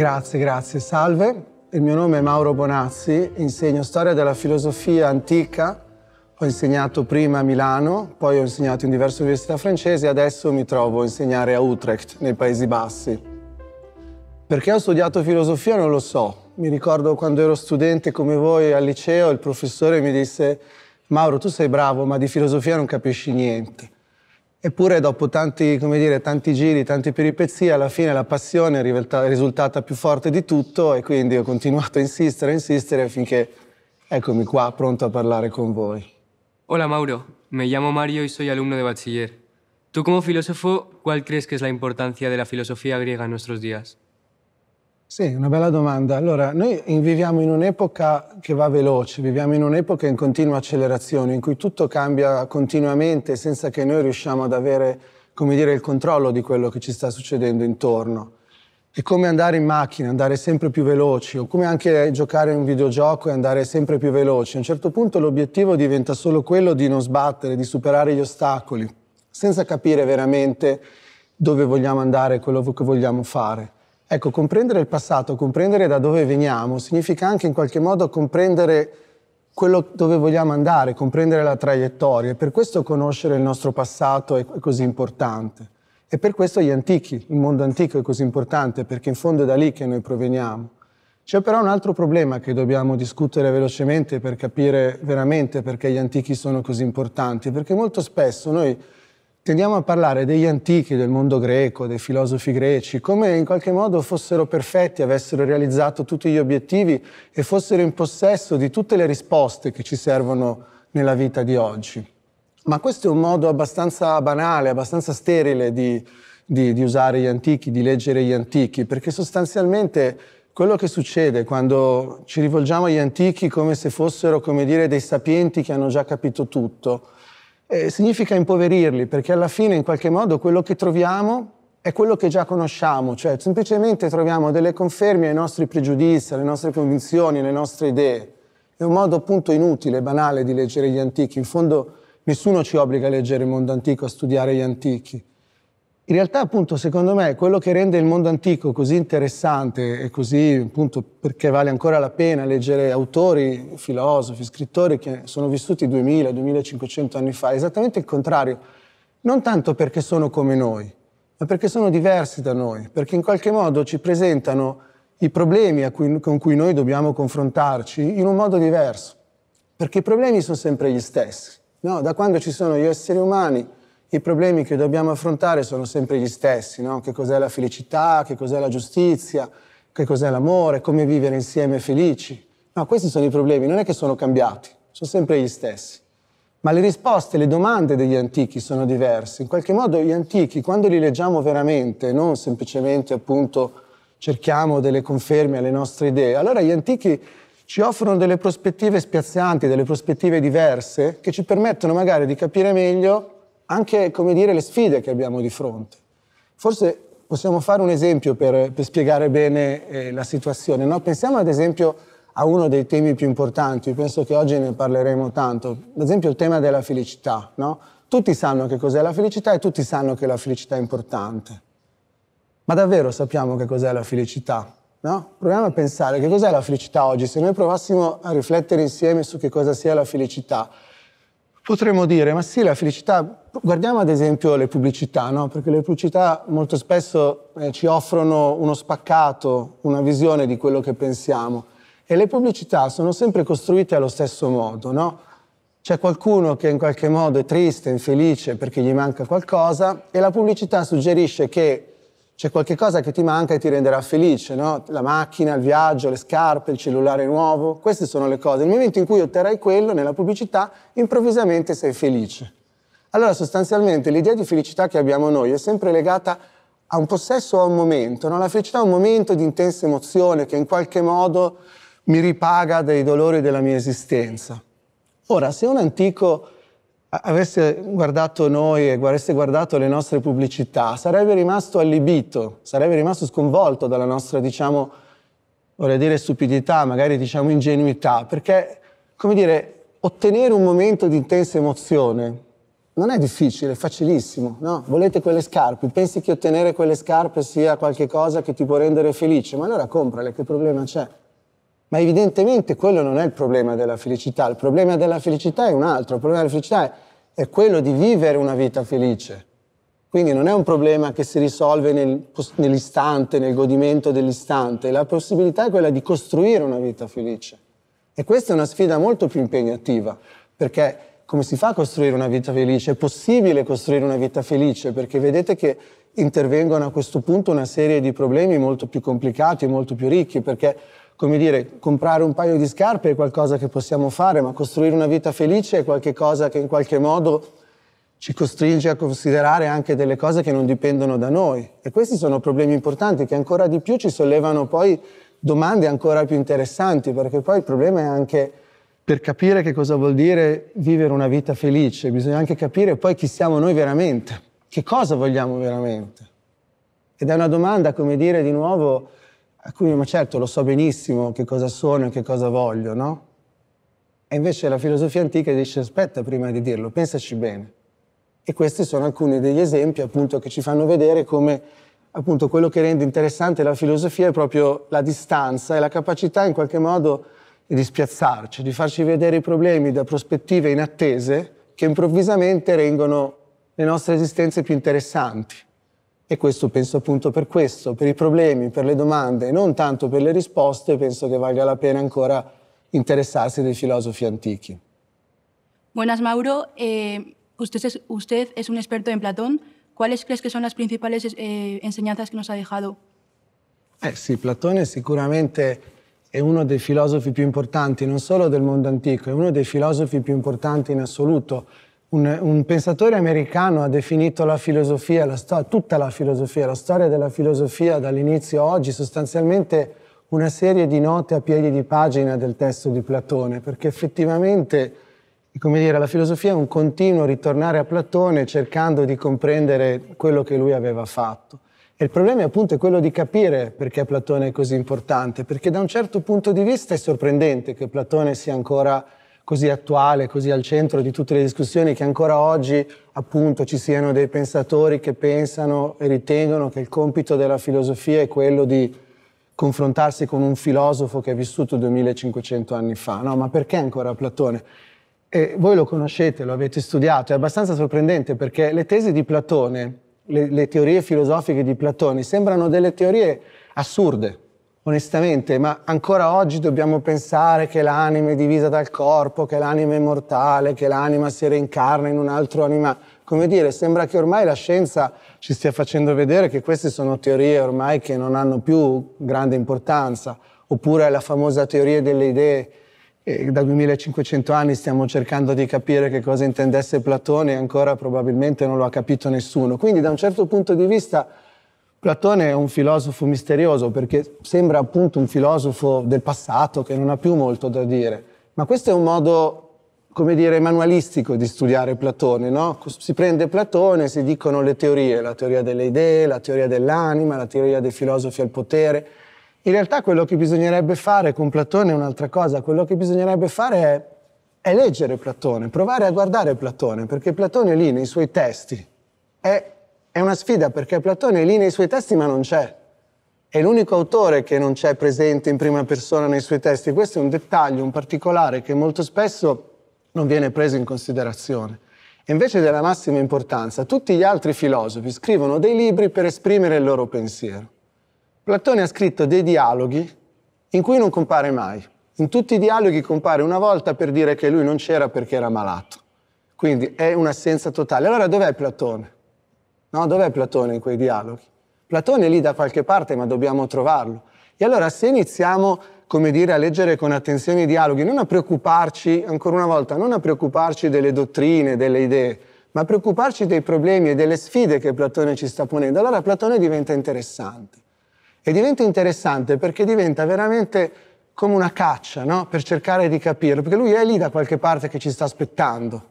Grazie, grazie. Salve, il mio nome è Mauro Bonazzi, insegno storia della filosofia antica. Ho insegnato prima a Milano, poi ho insegnato in diverse università francesi e adesso mi trovo a insegnare a Utrecht, nei Paesi Bassi. Perché ho studiato filosofia non lo so. Mi ricordo quando ero studente come voi al liceo, il professore mi disse Mauro, tu sei bravo, ma di filosofia non capisci niente. Eppure dopo tanti, dire, tanti, giri, tante peripezie, alla fine la passione è risultata più forte di tutto e quindi ho continuato a insistere, a insistere finché eccomi qua pronto a parlare con voi. Hola Mauro, mi chiamo Mario e sono alumno di bachiller. Tu come filosofo, ¿cuál crees che es la importanza della filosofia filosofía griega en nuestros días? Sì, una bella domanda. Allora, noi viviamo in un'epoca che va veloce, viviamo in un'epoca in continua accelerazione, in cui tutto cambia continuamente senza che noi riusciamo ad avere, come dire, il controllo di quello che ci sta succedendo intorno. È come andare in macchina, andare sempre più veloci, o come anche giocare a un videogioco e andare sempre più veloci. A un certo punto l'obiettivo diventa solo quello di non sbattere, di superare gli ostacoli, senza capire veramente dove vogliamo andare, quello che vogliamo fare. Ecco, comprendere il passato, comprendere da dove veniamo, significa anche in qualche modo comprendere quello dove vogliamo andare, comprendere la traiettoria. Per questo conoscere il nostro passato è così importante. E per questo gli antichi, il mondo antico è così importante, perché in fondo è da lì che noi proveniamo. C'è però un altro problema che dobbiamo discutere velocemente per capire veramente perché gli antichi sono così importanti, perché molto spesso noi tendiamo a parlare degli antichi, del mondo greco, dei filosofi greci, come in qualche modo fossero perfetti, avessero realizzato tutti gli obiettivi e fossero in possesso di tutte le risposte che ci servono nella vita di oggi. Ma questo è un modo abbastanza banale, abbastanza sterile di, di, di usare gli antichi, di leggere gli antichi, perché sostanzialmente quello che succede quando ci rivolgiamo agli antichi come se fossero, come dire, dei sapienti che hanno già capito tutto, eh, significa impoverirli, perché alla fine in qualche modo quello che troviamo è quello che già conosciamo, cioè semplicemente troviamo delle conferme ai nostri pregiudizi, alle nostre convinzioni, alle nostre idee. È un modo appunto inutile, banale di leggere gli antichi. In fondo nessuno ci obbliga a leggere il mondo antico, a studiare gli antichi. In realtà, appunto, secondo me, quello che rende il mondo antico così interessante e così, appunto, perché vale ancora la pena leggere autori, filosofi, scrittori che sono vissuti 2000-2500 anni fa, è esattamente il contrario. Non tanto perché sono come noi, ma perché sono diversi da noi, perché in qualche modo ci presentano i problemi cui, con cui noi dobbiamo confrontarci in un modo diverso. Perché i problemi sono sempre gli stessi. No? Da quando ci sono gli esseri umani, i problemi che dobbiamo affrontare sono sempre gli stessi, no? che cos'è la felicità, che cos'è la giustizia, che cos'è l'amore, come vivere insieme felici. No, questi sono i problemi, non è che sono cambiati, sono sempre gli stessi. Ma le risposte, le domande degli antichi sono diverse. In qualche modo gli antichi, quando li leggiamo veramente, non semplicemente appunto cerchiamo delle conferme alle nostre idee, allora gli antichi ci offrono delle prospettive spiazzanti, delle prospettive diverse che ci permettono magari di capire meglio anche come dire, le sfide che abbiamo di fronte. Forse possiamo fare un esempio per, per spiegare bene eh, la situazione. No? Pensiamo ad esempio a uno dei temi più importanti, penso che oggi ne parleremo tanto, ad esempio il tema della felicità. No? Tutti sanno che cos'è la felicità e tutti sanno che la felicità è importante. Ma davvero sappiamo che cos'è la felicità? No? Proviamo a pensare che cos'è la felicità oggi. Se noi provassimo a riflettere insieme su che cosa sia la felicità, Potremmo dire, ma sì, la felicità, guardiamo ad esempio le pubblicità, no? perché le pubblicità molto spesso eh, ci offrono uno spaccato, una visione di quello che pensiamo e le pubblicità sono sempre costruite allo stesso modo. No? C'è qualcuno che in qualche modo è triste, infelice perché gli manca qualcosa e la pubblicità suggerisce che c'è qualche cosa che ti manca e ti renderà felice, no? la macchina, il viaggio, le scarpe, il cellulare nuovo, queste sono le cose. Nel momento in cui otterrai quello nella pubblicità, improvvisamente sei felice. Allora sostanzialmente l'idea di felicità che abbiamo noi è sempre legata a un possesso o a un momento, no? la felicità è un momento di intensa emozione che in qualche modo mi ripaga dei dolori della mia esistenza. Ora, se un antico avesse guardato noi e avesse guardato le nostre pubblicità, sarebbe rimasto allibito, sarebbe rimasto sconvolto dalla nostra, diciamo, vorrei dire stupidità, magari diciamo ingenuità, perché, come dire, ottenere un momento di intensa emozione non è difficile, è facilissimo, no? Volete quelle scarpe, pensi che ottenere quelle scarpe sia qualcosa che ti può rendere felice, ma allora comprale, che problema c'è? Ma evidentemente quello non è il problema della felicità, il problema della felicità è un altro, il problema della felicità è, è quello di vivere una vita felice. Quindi non è un problema che si risolve nel, nell'istante, nel godimento dell'istante, la possibilità è quella di costruire una vita felice. E questa è una sfida molto più impegnativa, perché come si fa a costruire una vita felice? È possibile costruire una vita felice, perché vedete che intervengono a questo punto una serie di problemi molto più complicati, molto più ricchi, perché come dire, comprare un paio di scarpe è qualcosa che possiamo fare, ma costruire una vita felice è qualcosa che in qualche modo ci costringe a considerare anche delle cose che non dipendono da noi. E questi sono problemi importanti che ancora di più ci sollevano poi domande ancora più interessanti, perché poi il problema è anche per capire che cosa vuol dire vivere una vita felice, bisogna anche capire poi chi siamo noi veramente, che cosa vogliamo veramente. Ed è una domanda, come dire, di nuovo a cui ma certo lo so benissimo che cosa sono e che cosa voglio, no? E invece la filosofia antica dice aspetta prima di dirlo, pensaci bene. E questi sono alcuni degli esempi appunto che ci fanno vedere come appunto quello che rende interessante la filosofia è proprio la distanza e la capacità in qualche modo di spiazzarci, di farci vedere i problemi da prospettive inattese che improvvisamente rendono le nostre esistenze più interessanti. E questo penso appunto per questo, per i problemi, per le domande, non tanto per le risposte, penso che valga la pena ancora interessarsi dei filosofi antichi. Buenas Mauro, eh, usted, es, usted es un esperto en Platón. ¿Cuáles crees que son las principales eh, enseñanzas que nos ha dejado? Eh sì, Platone sicuramente è uno dei filosofi più importanti, non solo del mondo antico, è uno dei filosofi più importanti in assoluto un, un, pensatore americano ha definito la filosofia, la sto- tutta la filosofia, la storia della filosofia dall'inizio a oggi, sostanzialmente una serie di note a piedi di pagina del testo di Platone, perché effettivamente come dire, la filosofia è un continuo ritornare a Platone cercando di comprendere quello che lui aveva fatto. E il problema appunto è quello di capire perché Platone è così importante, perché da un certo punto di vista è sorprendente che Platone sia ancora così attuale, così al centro di tutte le discussioni, che ancora oggi appunto ci siano dei pensatori che pensano e ritengono che il compito della filosofia è quello di confrontarsi con un filosofo che è vissuto 2500 anni fa. No, ma perché ancora Platone? E voi lo conoscete, lo avete studiato, è abbastanza sorprendente perché le tesi di Platone, le, le teorie filosofiche di Platone sembrano delle teorie assurde, onestamente, ma ancora oggi dobbiamo pensare che l'anima è divisa dal corpo, che l'anima è mortale, che l'anima si reincarna in un altro animale. Come dire, sembra che ormai la scienza ci stia facendo vedere che queste sono teorie ormai che non hanno più grande importanza, oppure la famosa teoria delle idee. E eh, da 2500 anni stiamo cercando di capire che cosa intendesse Platone e ancora probabilmente non lo ha capito nessuno. Quindi da un certo punto di vista Platone è un filosofo misterioso perché sembra appunto un filosofo del passato che non ha più molto da dire, ma questo è un modo, come dire, manualistico di studiare Platone, no? Si prende Platone, si dicono le teorie, la teoria delle idee, la teoria dell'anima, la teoria dei filosofi al potere. In realtà quello che bisognerebbe fare con Platone è un'altra cosa, quello che bisognerebbe fare è, è leggere Platone, provare a guardare Platone, perché Platone lì nei suoi testi è è una sfida perché Platone è lì nei suoi testi ma non c'è. È l'unico autore che non c'è presente in prima persona nei suoi testi. Questo è un dettaglio, un particolare che molto spesso non viene preso in considerazione. E invece della massima importanza, tutti gli altri filosofi scrivono dei libri per esprimere il loro pensiero. Platone ha scritto dei dialoghi in cui non compare mai. In tutti i dialoghi compare una volta per dire che lui non c'era perché era malato. Quindi è un'assenza totale. Allora dov'è Platone? No, dov'è Platone in quei dialoghi? Platone è lì da qualche parte, ma dobbiamo trovarlo. E allora se iniziamo, come dire, a leggere con attenzione i dialoghi, non a preoccuparci, ancora una volta, non a preoccuparci delle dottrine, delle idee, ma a preoccuparci dei problemi e delle sfide che Platone ci sta ponendo, allora Platone diventa interessante. E diventa interessante perché diventa veramente come una caccia, no? Per cercare di capirlo, perché lui è lì da qualche parte che ci sta aspettando.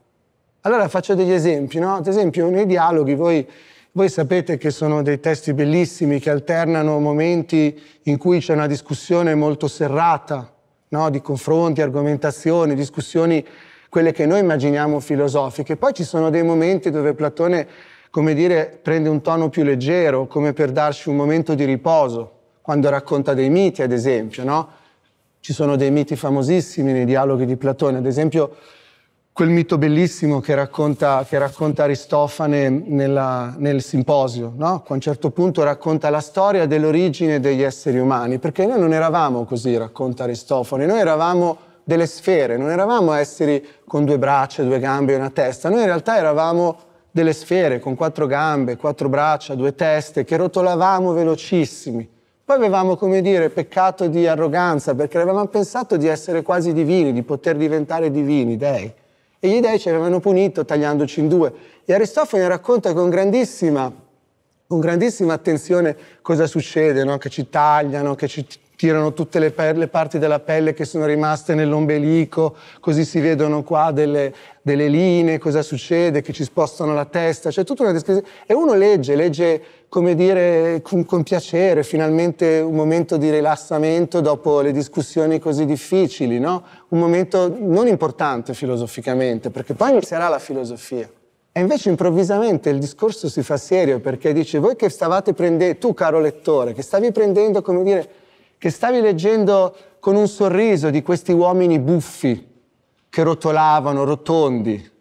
Allora faccio degli esempi, no? Ad esempio nei dialoghi voi, voi, sapete che sono dei testi bellissimi che alternano momenti in cui c'è una discussione molto serrata, no? Di confronti, argomentazioni, discussioni, quelle che noi immaginiamo filosofiche. Poi ci sono dei momenti dove Platone, come dire, prende un tono più leggero, come per darci un momento di riposo, quando racconta dei miti, ad esempio, no? Ci sono dei miti famosissimi nei dialoghi di Platone, ad esempio quel mito bellissimo che racconta, che racconta Aristofane nella, nel simposio, no? a un certo punto racconta la storia dell'origine degli esseri umani, perché noi non eravamo così, racconta Aristofane, noi eravamo delle sfere, non eravamo esseri con due braccia, due gambe e una testa, noi in realtà eravamo delle sfere con quattro gambe, quattro braccia, due teste, che rotolavamo velocissimi. Poi avevamo, come dire, peccato di arroganza, perché avevamo pensato di essere quasi divini, di poter diventare divini, dei e gli dei ci avevano punito tagliandoci in due. E Aristofane racconta con grandissima, con grandissima attenzione cosa succede, no? che ci tagliano, che ci tirano tutte le, per, le, parti della pelle che sono rimaste nell'ombelico, così si vedono qua delle, delle linee, cosa succede, che ci spostano la testa, c'è tutta una descrizione. E uno legge, legge come dire, con, con, piacere, finalmente un momento di rilassamento dopo le discussioni così difficili, no? Un momento non importante filosoficamente, perché poi inizierà la filosofia. E invece improvvisamente il discorso si fa serio perché dice voi che stavate prendendo, tu caro lettore, che stavi prendendo, come dire, che stavi leggendo con un sorriso di questi uomini buffi che rotolavano, rotondi,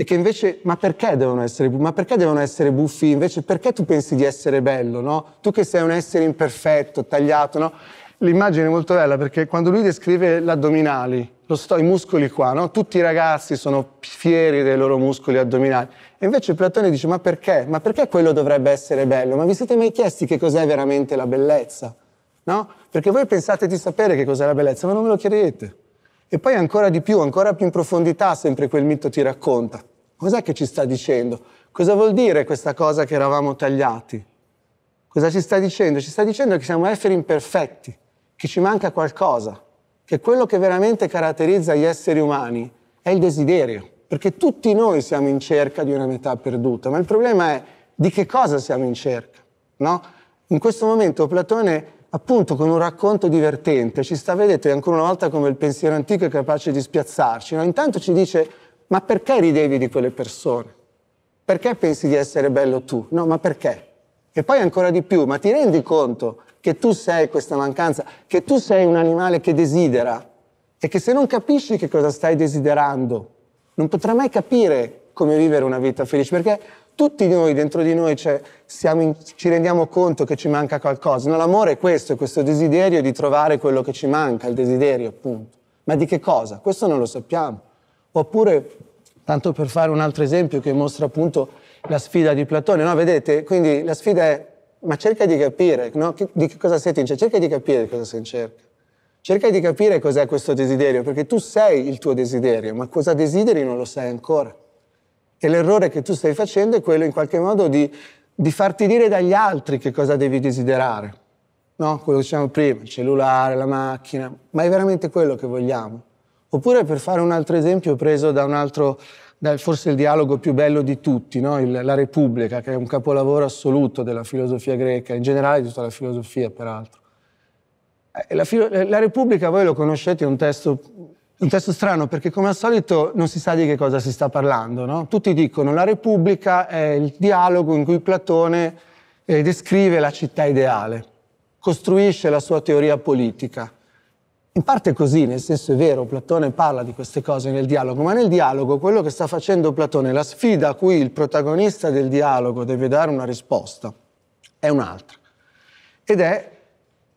e che invece, ma perché devono essere buffi? Ma perché devono essere buffi invece? Perché tu pensi di essere bello, no? Tu che sei un essere imperfetto, tagliato, no? L'immagine è molto bella perché quando lui descrive l'addominali, sto, i muscoli qua, no? Tutti i ragazzi sono fieri dei loro muscoli addominali. E invece Platone dice, ma perché? Ma perché quello dovrebbe essere bello? Ma vi siete mai chiesti che cos'è veramente la bellezza? No? Perché voi pensate di sapere che cos'è la bellezza, ma non ve lo chiedete. E poi ancora di più, ancora più in profondità, sempre quel mito ti racconta. Cos'è che ci sta dicendo? Cosa vuol dire questa cosa che eravamo tagliati? Cosa ci sta dicendo? Ci sta dicendo che siamo esseri imperfetti, che ci manca qualcosa, che quello che veramente caratterizza gli esseri umani è il desiderio, perché tutti noi siamo in cerca di una metà perduta, ma il problema è di che cosa siamo in cerca, no? In questo momento Platone appunto con un racconto divertente ci sta, vedete, ancora una volta come il pensiero antico è capace di spiazzarci. No? Intanto ci dice, ma perché ridevi di quelle persone? Perché pensi di essere bello tu? No, ma perché? E poi ancora di più, ma ti rendi conto che tu sei questa mancanza, che tu sei un animale che desidera e che se non capisci che cosa stai desiderando, non potrai mai capire come vivere una vita felice, perché tutti noi dentro di noi cioè, in, ci rendiamo conto che ci manca qualcosa. No, l'amore è questo, è questo desiderio di trovare quello che ci manca, il desiderio appunto. Ma di che cosa? Questo non lo sappiamo. Oppure, tanto per fare un altro esempio che mostra appunto la sfida di Platone, no? Vedete? Quindi la sfida è, ma cerca di capire, no? che, di che cosa siete in cerca, cerca di capire cosa sei in cerca. Cerca di capire cos'è questo desiderio, perché tu sei il tuo desiderio, ma cosa desideri non lo sai ancora. E l'errore che tu stai facendo è quello in qualche modo di, di farti dire dagli altri che cosa devi desiderare. No? Quello che dicevamo prima, il cellulare, la macchina, ma è veramente quello che vogliamo. Oppure per fare un altro esempio preso da un altro, da forse il dialogo più bello di tutti, no? il, la Repubblica, che è un capolavoro assoluto della filosofia greca, in generale di tutta la filosofia peraltro. Eh, la, la, Repubblica, voi lo conoscete, è un testo è un testo strano perché come al solito non si sa di che cosa si sta parlando, no? Tutti dicono la Repubblica è il dialogo in cui Platone eh, descrive la città ideale, costruisce la sua teoria politica. In parte così, nel senso è vero, Platone parla di queste cose nel dialogo, ma nel dialogo quello che sta facendo Platone, la sfida a cui il protagonista del dialogo deve dare una risposta, è un'altra. Ed è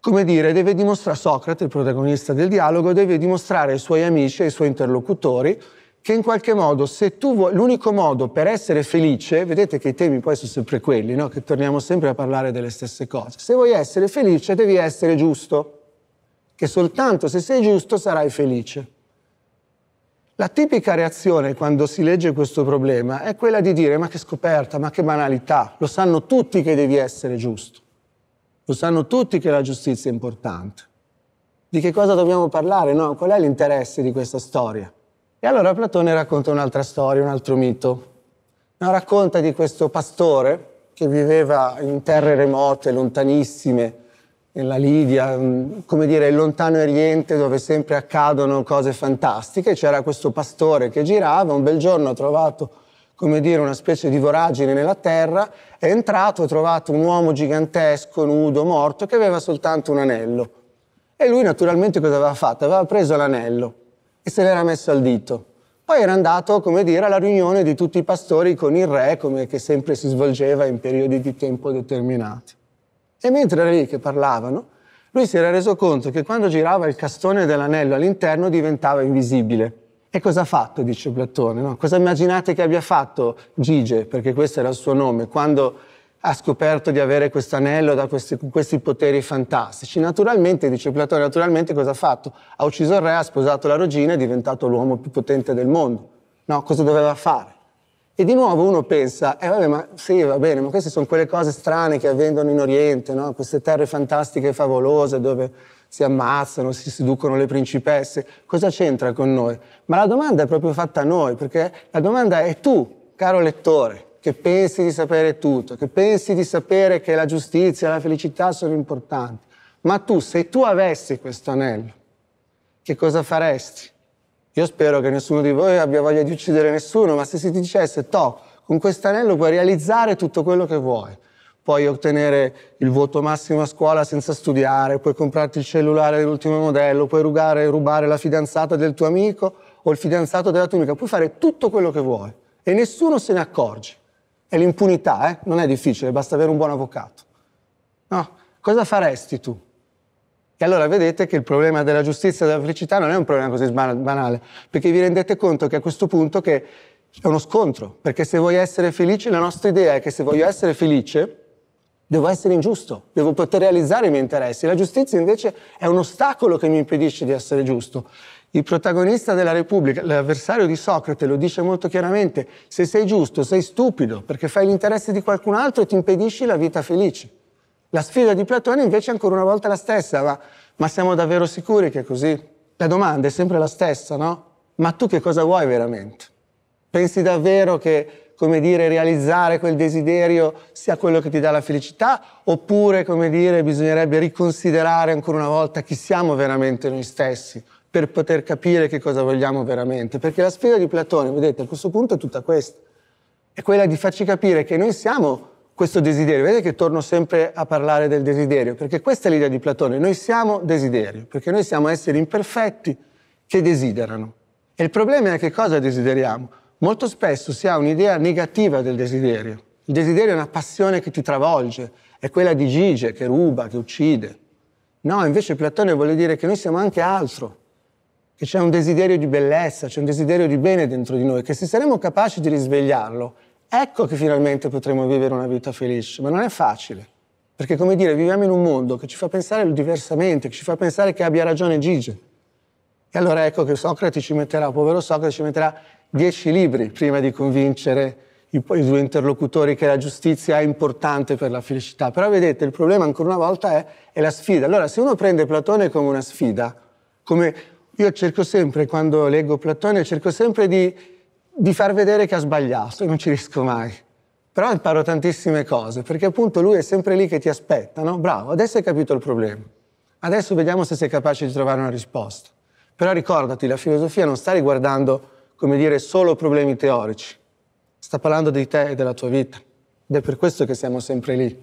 come dire, deve dimostrare, Socrate, il protagonista del dialogo, deve dimostrare ai suoi amici, ai suoi interlocutori, che in qualche modo, se tu vuoi, l'unico modo per essere felice, vedete che i temi poi sono sempre quelli, no? che torniamo sempre a parlare delle stesse cose, se vuoi essere felice devi essere giusto, che soltanto se sei giusto sarai felice. La tipica reazione quando si legge questo problema è quella di dire ma che scoperta, ma che banalità, lo sanno tutti che devi essere giusto. Lo sanno tutti che la giustizia è importante. Di che cosa dobbiamo parlare? No? Qual è l'interesse di questa storia? E allora Platone racconta un'altra storia, un altro mito. No, racconta di questo pastore che viveva in terre remote, lontanissime, nella Lidia, mm, come dire, il lontano Oriente dove sempre accadono cose fantastiche. C'era questo pastore che girava, un bel giorno ha trovato come dire, una specie di voragine nella terra, è entrato, e ha trovato un uomo gigantesco, nudo, morto, che aveva soltanto un anello. E lui naturalmente cosa aveva fatto? Aveva preso l'anello e se l'era messo al dito. Poi era andato, come dire, alla riunione di tutti i pastori con il re, come che sempre si svolgeva in periodi di tempo determinati. E mentre era lì che parlavano, lui si era reso conto che quando girava il castone dell'anello all'interno diventava invisibile. E cosa ha fatto? dice Platone. No? Cosa immaginate che abbia fatto Gige, perché questo era il suo nome, quando ha scoperto di avere questo anello da questi, questi, poteri fantastici. Naturalmente, dice Platone, naturalmente cosa ha fatto? Ha ucciso il re, ha sposato la regina, è diventato l'uomo più potente del mondo. No, cosa doveva fare? E di nuovo uno pensa, eh vabbè, ma sì, va bene, ma queste sono quelle cose strane che avvengono in Oriente, no? queste terre fantastiche e favolose dove si ammazzano, si seducono le principesse, cosa c'entra con noi? Ma la domanda è proprio fatta a noi, perché la domanda è tu, caro lettore, che pensi di sapere tutto, che pensi di sapere che la giustizia e la felicità sono importanti, ma tu, se tu avessi questo anello, che cosa faresti? Io spero che nessuno di voi abbia voglia di uccidere nessuno, ma se si dicesse, to, con questo anello puoi realizzare tutto quello che vuoi puoi ottenere il voto massimo a scuola senza studiare, puoi comprarti il cellulare dell'ultimo modello, puoi rubare, rubare la fidanzata del tuo amico o il fidanzato della tua amica, puoi fare tutto quello che vuoi e nessuno se ne accorge. È l'impunità, eh? non è difficile, basta avere un buon avvocato. No, cosa faresti tu? E allora vedete che il problema della giustizia e della felicità non è un problema così banale, perché vi rendete conto che a questo punto che è uno scontro, perché se vuoi essere felice, la nostra idea è che se voglio essere felice, devo essere ingiusto, devo poter realizzare i miei interessi. La giustizia invece è un ostacolo che mi impedisce di essere giusto. Il protagonista della Repubblica, l'avversario di Socrate, lo dice molto chiaramente, se sei giusto sei stupido perché fai l'interesse di qualcun altro e ti impedisci la vita felice. La sfida di Platone invece è ancora una volta la stessa, ma, ma siamo davvero sicuri che è così? La domanda è sempre la stessa, no? Ma tu che cosa vuoi veramente? Pensi davvero che come dire, realizzare quel desiderio sia quello che ti dà la felicità, oppure, come dire, bisognerebbe riconsiderare ancora una volta chi siamo veramente noi stessi per poter capire che cosa vogliamo veramente. Perché la sfida di Platone, vedete, a questo punto è tutta questa. È quella di farci capire che noi siamo questo desiderio. Vedete che torno sempre a parlare del desiderio, perché questa è l'idea di Platone. Noi siamo desiderio, perché noi siamo esseri imperfetti che desiderano. E il problema è che cosa desideriamo. Molto spesso si ha un'idea negativa del desiderio. Il desiderio è una passione che ti travolge, è quella di Gige che ruba, che uccide. No, invece Platone vuole dire che noi siamo anche altro, che c'è un desiderio di bellezza, c'è un desiderio di bene dentro di noi, che se saremo capaci di risvegliarlo, ecco che finalmente potremo vivere una vita felice, ma non è facile. Perché, come dire, viviamo in un mondo che ci fa pensare diversamente, che ci fa pensare che abbia ragione Gige. E allora ecco che Socrate ci metterà, povero Socrate ci metterà dieci libri prima di convincere i, i due interlocutori che la giustizia è importante per la felicità. Però vedete, il problema ancora una volta è, è la sfida. Allora, se uno prende Platone come una sfida, come io cerco sempre, quando leggo Platone, cerco sempre di, di far vedere che ha sbagliato non ci riesco mai. Però imparo tantissime cose, perché appunto lui è sempre lì che ti aspetta, no? Bravo, adesso hai capito il problema. Adesso vediamo se sei capace di trovare una risposta. Però ricordati, la filosofia non sta riguardando come dire, solo problemi teorici. Sta parlando di te e della tua vita. Ed è per questo che siamo sempre lì,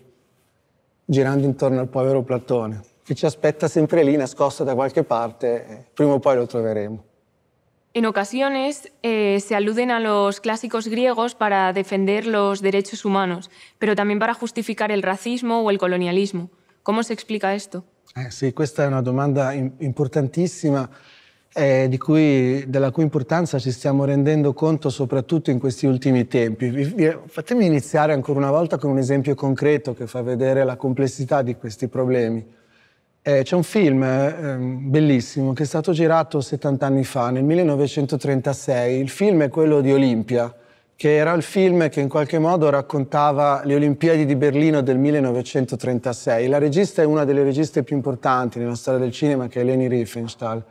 girando intorno al povero Platone, che ci aspetta sempre lì, nascosto da qualche parte, prima o poi lo troveremo. En ocasiones eh, se aluden a los clásicos griegos para defender los derechos humanos, pero también para justificar el racismo o el colonialismo. ¿Cómo se explica esto? Eh, sì, questa è una domanda importantissima eh, cui, della cui importanza ci stiamo rendendo conto soprattutto in questi ultimi tempi. Fatemi iniziare ancora una volta con un esempio concreto che fa vedere la complessità di questi problemi. Eh, c'è un film eh, bellissimo che è stato girato 70 anni fa, nel 1936. Il film è quello di Olimpia, che era il film che in qualche modo raccontava le Olimpiadi di Berlino del 1936. La regista è una delle registe più importanti nella storia del cinema, che è Leni Riefenstahl.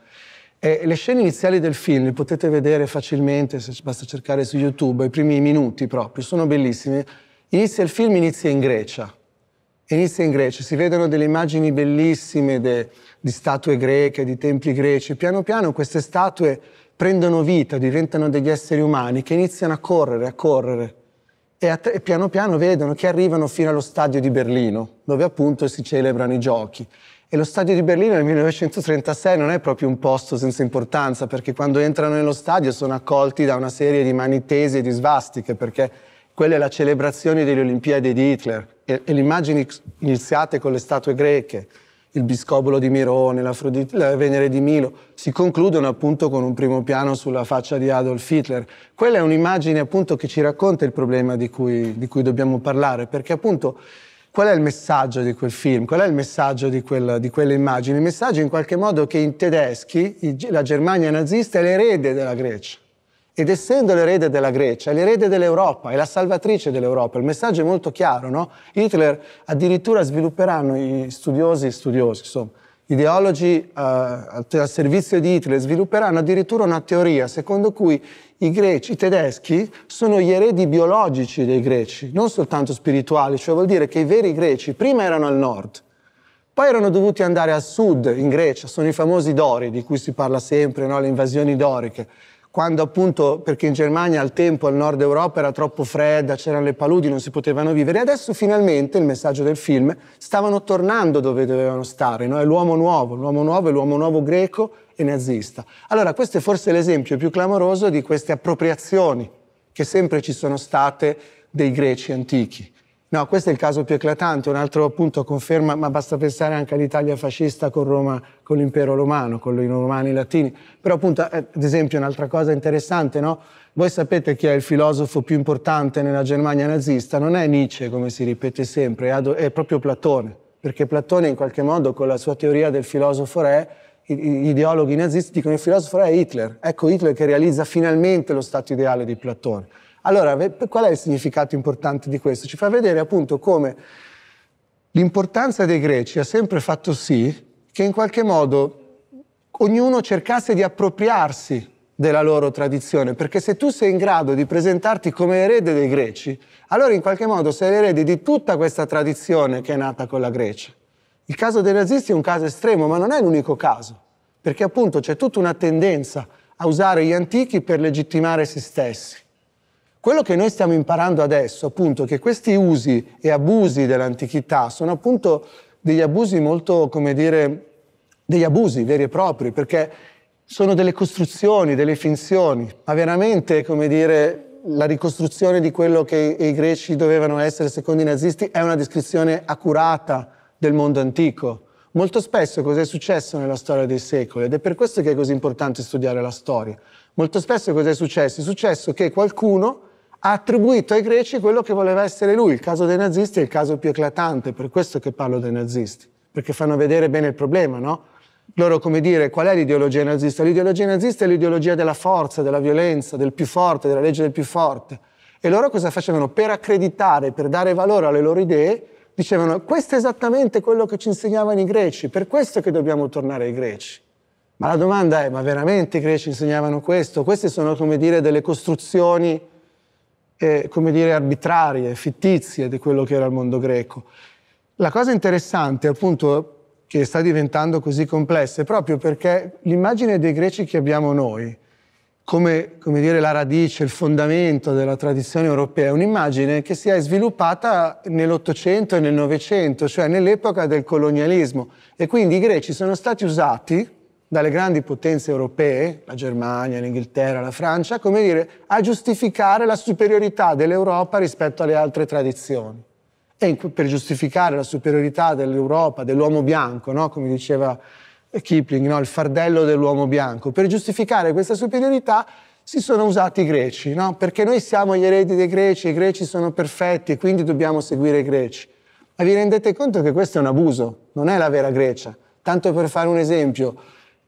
Eh, le scene iniziali del film le potete vedere facilmente, se basta cercare su YouTube, i primi minuti proprio, sono bellissime. Inizia il film, inizia in Grecia. Inizia in Grecia, si vedono delle immagini bellissime de, di statue greche, di templi greci. Piano piano queste statue prendono vita, diventano degli esseri umani che iniziano a correre, a correre. E, a, e piano piano vedono che arrivano fino allo stadio di Berlino, dove appunto si celebrano i giochi. E lo stadio di Berlino nel 1936 non è proprio un posto senza importanza, perché quando entrano nello stadio sono accolti da una serie di mani tese e di svastiche, perché quella è la celebrazione delle Olimpiadi di Hitler. E, e le immagini iniziate con le statue greche, il biscobolo di Mirone, la, Venere di Milo, si concludono appunto con un primo piano sulla faccia di Adolf Hitler. Quella è un'immagine appunto che ci racconta il problema di cui, di cui dobbiamo parlare, perché appunto qual è il messaggio di quel film, qual è il messaggio di, quel, di quelle immagini. Il messaggio in qualche modo che i tedeschi, la Germania nazista è l'erede della Grecia. Ed essendo l'erede della Grecia, è l'erede dell'Europa, è la salvatrice dell'Europa. Il messaggio è molto chiaro, no? Hitler addirittura svilupperanno i studiosi, studiosi insomma, ideologi eh, al servizio di Hitler, svilupperanno addirittura una teoria secondo cui i greci, i tedeschi sono gli eredi biologici dei greci, non soltanto spirituali, cioè vuol dire che i veri greci prima erano al nord, poi erano dovuti andare al sud in Grecia, sono i famosi Dori di cui si parla sempre, no? le invasioni doriche, quando appunto, perché in Germania al tempo al nord Europa era troppo fredda, c'erano le paludi, non si potevano vivere, e adesso finalmente, il messaggio del film, stavano tornando dove dovevano stare, no? è l'uomo nuovo, l'uomo nuovo è l'uomo nuovo greco e nazista. Allora questo è forse l'esempio più clamoroso di queste appropriazioni che sempre ci sono state dei greci antichi. No, questo è il caso più eclatante, un altro appunto conferma, ma basta pensare anche all'Italia fascista con Roma, con l'impero romano, con i romani latini. Però appunto, eh, ad esempio, un'altra cosa interessante, no? Voi sapete chi è il filosofo più importante nella Germania nazista? Non è Nietzsche, come si ripete sempre, è proprio Platone, perché Platone in qualche modo con la sua teoria del filosofo re gli ideologhi nazisti dicono il filosofo è Hitler. Ecco Hitler che realizza finalmente lo stato ideale di Platone. Allora, qual è il significato importante di questo? Ci fa vedere appunto come l'importanza dei greci ha sempre fatto sì che in qualche modo ognuno cercasse di appropriarsi della loro tradizione, perché se tu sei in grado di presentarti come erede dei greci, allora in qualche modo sei l'erede di tutta questa tradizione che è nata con la Grecia. Il caso dei nazisti è un caso estremo, ma non è l'unico caso, perché appunto c'è tutta una tendenza a usare gli antichi per legittimare se stessi. Quello che noi stiamo imparando adesso, appunto, è che questi usi e abusi dell'antichità sono appunto degli abusi molto, come dire, degli abusi veri e propri, perché sono delle costruzioni, delle finzioni, ma veramente, come dire, la ricostruzione di quello che i greci dovevano essere secondo i nazisti è una descrizione accurata, del mondo antico. Molto spesso cosa è successo nella storia dei secoli ed è per questo che è così importante studiare la storia. Molto spesso cosa è successo? È successo che qualcuno ha attribuito ai greci quello che voleva essere lui. Il caso dei nazisti è il caso più eclatante, per questo che parlo dei nazisti, perché fanno vedere bene il problema, no? Loro, come dire, qual è l'ideologia nazista? L'ideologia nazista è l'ideologia della forza, della violenza, del più forte, della legge del più forte. E loro cosa facevano? Per accreditare, per dare valore alle loro idee, dicevano questo è esattamente quello che ci insegnavano i greci, per questo che dobbiamo tornare ai greci. Ma la domanda è, ma veramente i greci insegnavano questo? Queste sono, come dire, delle costruzioni, eh, come dire, arbitrarie, fittizie di quello che era il mondo greco. La cosa interessante, appunto, che sta diventando così complessa è proprio perché l'immagine dei greci che abbiamo noi, come, come dire, la radice, il fondamento della tradizione europea, un'immagine che si è sviluppata nell'Ottocento e nel Novecento, cioè nell'epoca del colonialismo. E quindi i greci sono stati usati dalle grandi potenze europee, la Germania, l'Inghilterra, la Francia, come dire, a giustificare la superiorità dell'Europa rispetto alle altre tradizioni. E per giustificare la superiorità dell'Europa, dell'uomo bianco, no? come diceva Kipling, no? il fardello dell'uomo bianco. Per giustificare questa superiorità si sono usati i greci, no? perché noi siamo gli eredi dei greci, i greci sono perfetti, e quindi dobbiamo seguire i greci. Ma vi rendete conto che questo è un abuso, non è la vera Grecia. Tanto per fare un esempio,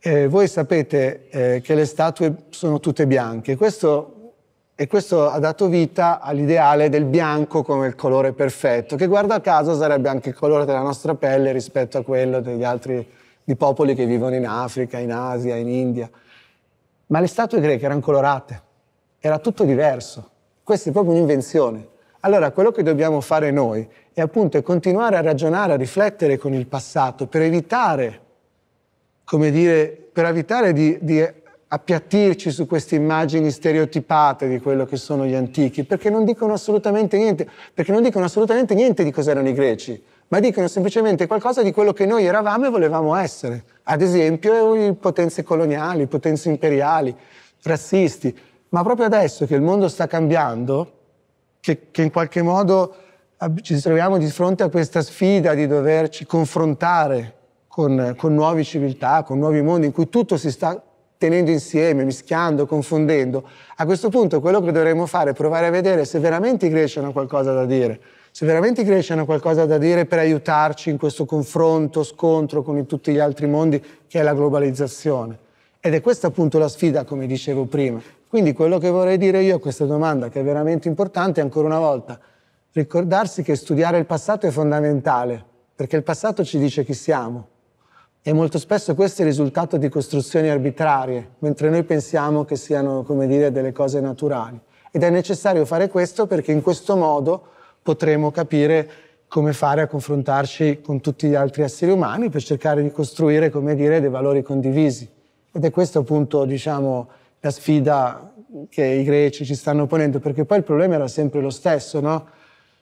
eh, voi sapete eh, che le statue sono tutte bianche, questo, e questo ha dato vita all'ideale del bianco come il colore perfetto, che guarda caso sarebbe anche il colore della nostra pelle rispetto a quello degli altri di popoli che vivono in Africa, in Asia, in India. Ma le statue greche erano colorate, era tutto diverso. Questa è proprio un'invenzione. Allora quello che dobbiamo fare noi è appunto continuare a ragionare, a riflettere con il passato per evitare, come dire, per evitare di, di appiattirci su queste immagini stereotipate di quello che sono gli antichi, perché non dicono assolutamente niente, perché non dicono assolutamente niente di cos'erano i greci ma dicono semplicemente qualcosa di quello che noi eravamo e volevamo essere. Ad esempio, potenze coloniali, potenze imperiali, razzisti. Ma proprio adesso che il mondo sta cambiando, che, che in qualche modo ci troviamo di fronte a questa sfida di doverci confrontare con, con nuove civiltà, con nuovi mondi in cui tutto si sta tenendo insieme, mischiando, confondendo, a questo punto quello che dovremmo fare è provare a vedere se veramente i greci hanno qualcosa da dire se veramente i Greci hanno qualcosa da dire per aiutarci in questo confronto, scontro con tutti gli altri mondi, che è la globalizzazione. Ed è questa appunto la sfida, come dicevo prima. Quindi quello che vorrei dire io a questa domanda, che è veramente importante, è ancora una volta, ricordarsi che studiare il passato è fondamentale, perché il passato ci dice chi siamo. E molto spesso questo è il risultato di costruzioni arbitrarie, mentre noi pensiamo che siano, come dire, delle cose naturali. Ed è necessario fare questo perché in questo modo potremo capire come fare a confrontarci con tutti gli altri esseri umani per cercare di costruire, come dire, dei valori condivisi. Ed è questa appunto, diciamo, la sfida che i greci ci stanno ponendo, perché poi il problema era sempre lo stesso, no?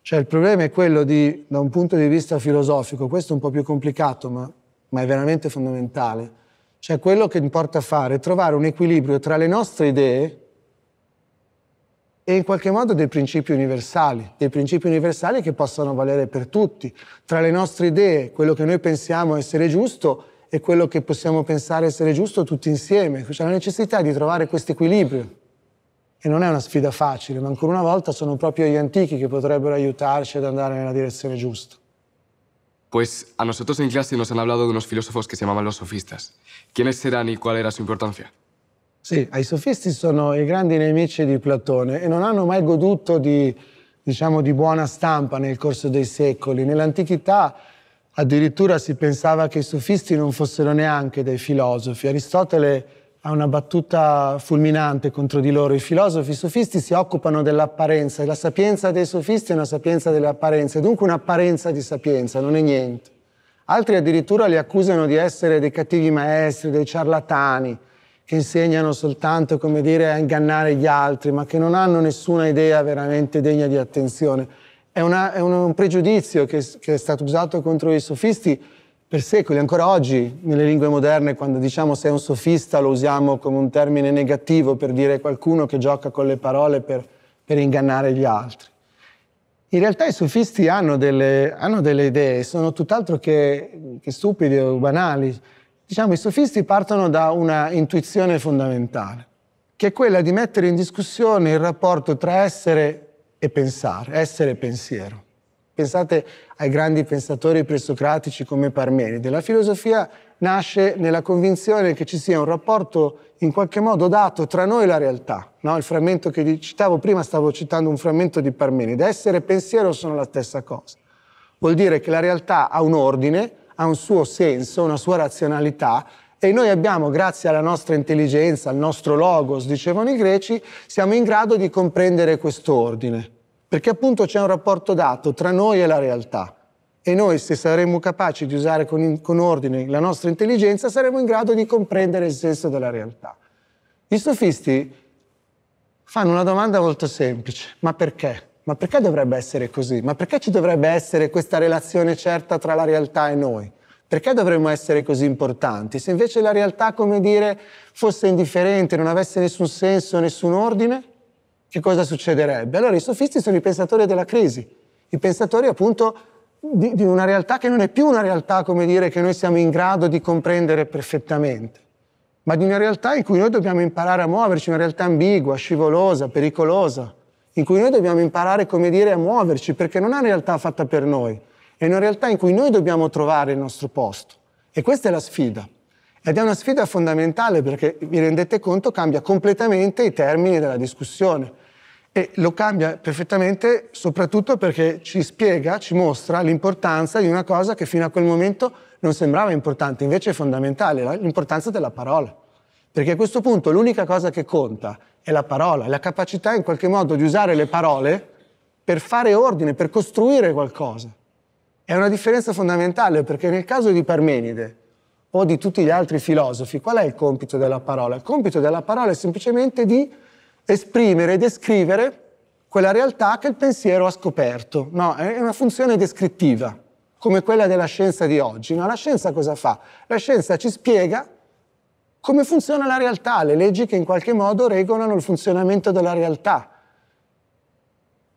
Cioè il problema è quello di, da un punto di vista filosofico, questo è un po' più complicato, ma, ma è veramente fondamentale, cioè quello che importa fare è trovare un equilibrio tra le nostre idee, e in qualche modo dei principi universali, dei principi universali che possano valere per tutti. Tra le nostre idee, quello che noi pensiamo essere giusto e quello che possiamo pensare essere giusto tutti insieme. C'è la necessità di trovare questo equilibrio. E non è una sfida facile, ma ancora una volta sono proprio gli antichi che potrebbero aiutarci ad andare nella direzione giusta. Pues a nosotros en clase nos han hablado de unos filósofos que se llamaban los sofistas. ¿Quiénes eran y cuál era su importancia? Sì, i sofisti sono i grandi nemici di Platone e non hanno mai goduto di, diciamo, di buona stampa nel corso dei secoli. Nell'antichità addirittura si pensava che i sofisti non fossero neanche dei filosofi. Aristotele ha una battuta fulminante contro di loro. I filosofi i sofisti si occupano dell'apparenza e la sapienza dei sofisti è una sapienza dell'apparenza, è dunque un'apparenza di sapienza, non è niente. Altri addirittura li accusano di essere dei cattivi maestri, dei ciarlatani che insegnano soltanto come dire, a ingannare gli altri, ma che non hanno nessuna idea veramente degna di attenzione. È, una, è un, un, pregiudizio che, che, è stato usato contro i sofisti per secoli, ancora oggi nelle lingue moderne, quando diciamo sei un sofista lo usiamo come un termine negativo per dire qualcuno che gioca con le parole per, per ingannare gli altri. In realtà i sofisti hanno delle, hanno delle idee, sono tutt'altro che, che stupide o banali. Diciamo, i sofisti partono da una intuizione fondamentale, che è quella di mettere in discussione il rapporto tra essere e pensare, essere e pensiero. Pensate ai grandi pensatori presocratici come Parmenide. La filosofia nasce nella convinzione che ci sia un rapporto in qualche modo dato tra noi e la realtà. No? Il frammento che citavo prima, stavo citando un frammento di Parmenide. Essere e pensiero sono la stessa cosa. Vuol dire che la realtà ha un ordine ha un suo senso, una sua razionalità e noi abbiamo, grazie alla nostra intelligenza, al nostro logos, dicevano i greci, siamo in grado di comprendere questo ordine, perché appunto c'è un rapporto dato tra noi e la realtà. E noi, se saremmo capaci di usare con, con ordine la nostra intelligenza, saremmo in grado di comprendere il senso della realtà. I sofisti fanno una domanda molto semplice, ma perché? ma perché dovrebbe essere così? Ma perché ci dovrebbe essere questa relazione certa tra la realtà e noi? Perché dovremmo essere così importanti? Se invece la realtà, come dire, fosse indifferente, non avesse nessun senso, nessun ordine, che cosa succederebbe? Allora i sofisti sono i pensatori della crisi, i pensatori appunto di, di, una realtà che non è più una realtà, come dire, che noi siamo in grado di comprendere perfettamente, ma di una realtà in cui noi dobbiamo imparare a muoverci, una realtà ambigua, scivolosa, pericolosa, in cui noi dobbiamo imparare, come dire, a muoverci, perché non è una realtà fatta per noi, è una realtà in cui noi dobbiamo trovare il nostro posto. E questa è la sfida. Ed è una sfida fondamentale perché, vi rendete conto, cambia completamente i termini della discussione. E lo cambia perfettamente soprattutto perché ci spiega, ci mostra l'importanza di una cosa che fino a quel momento non sembrava importante, invece è fondamentale, l'importanza della parola. Perché a questo punto l'unica cosa che conta è la parola, la capacità in qualche modo di usare le parole per fare ordine, per costruire qualcosa. È una differenza fondamentale perché nel caso di Parmenide o di tutti gli altri filosofi, qual è il compito della parola? Il compito della parola è semplicemente di esprimere e descrivere quella realtà che il pensiero ha scoperto. No, è una funzione descrittiva, come quella della scienza di oggi. No, la scienza cosa fa? La scienza ci spiega come funziona la realtà, le leggi che in qualche modo regolano il funzionamento della realtà.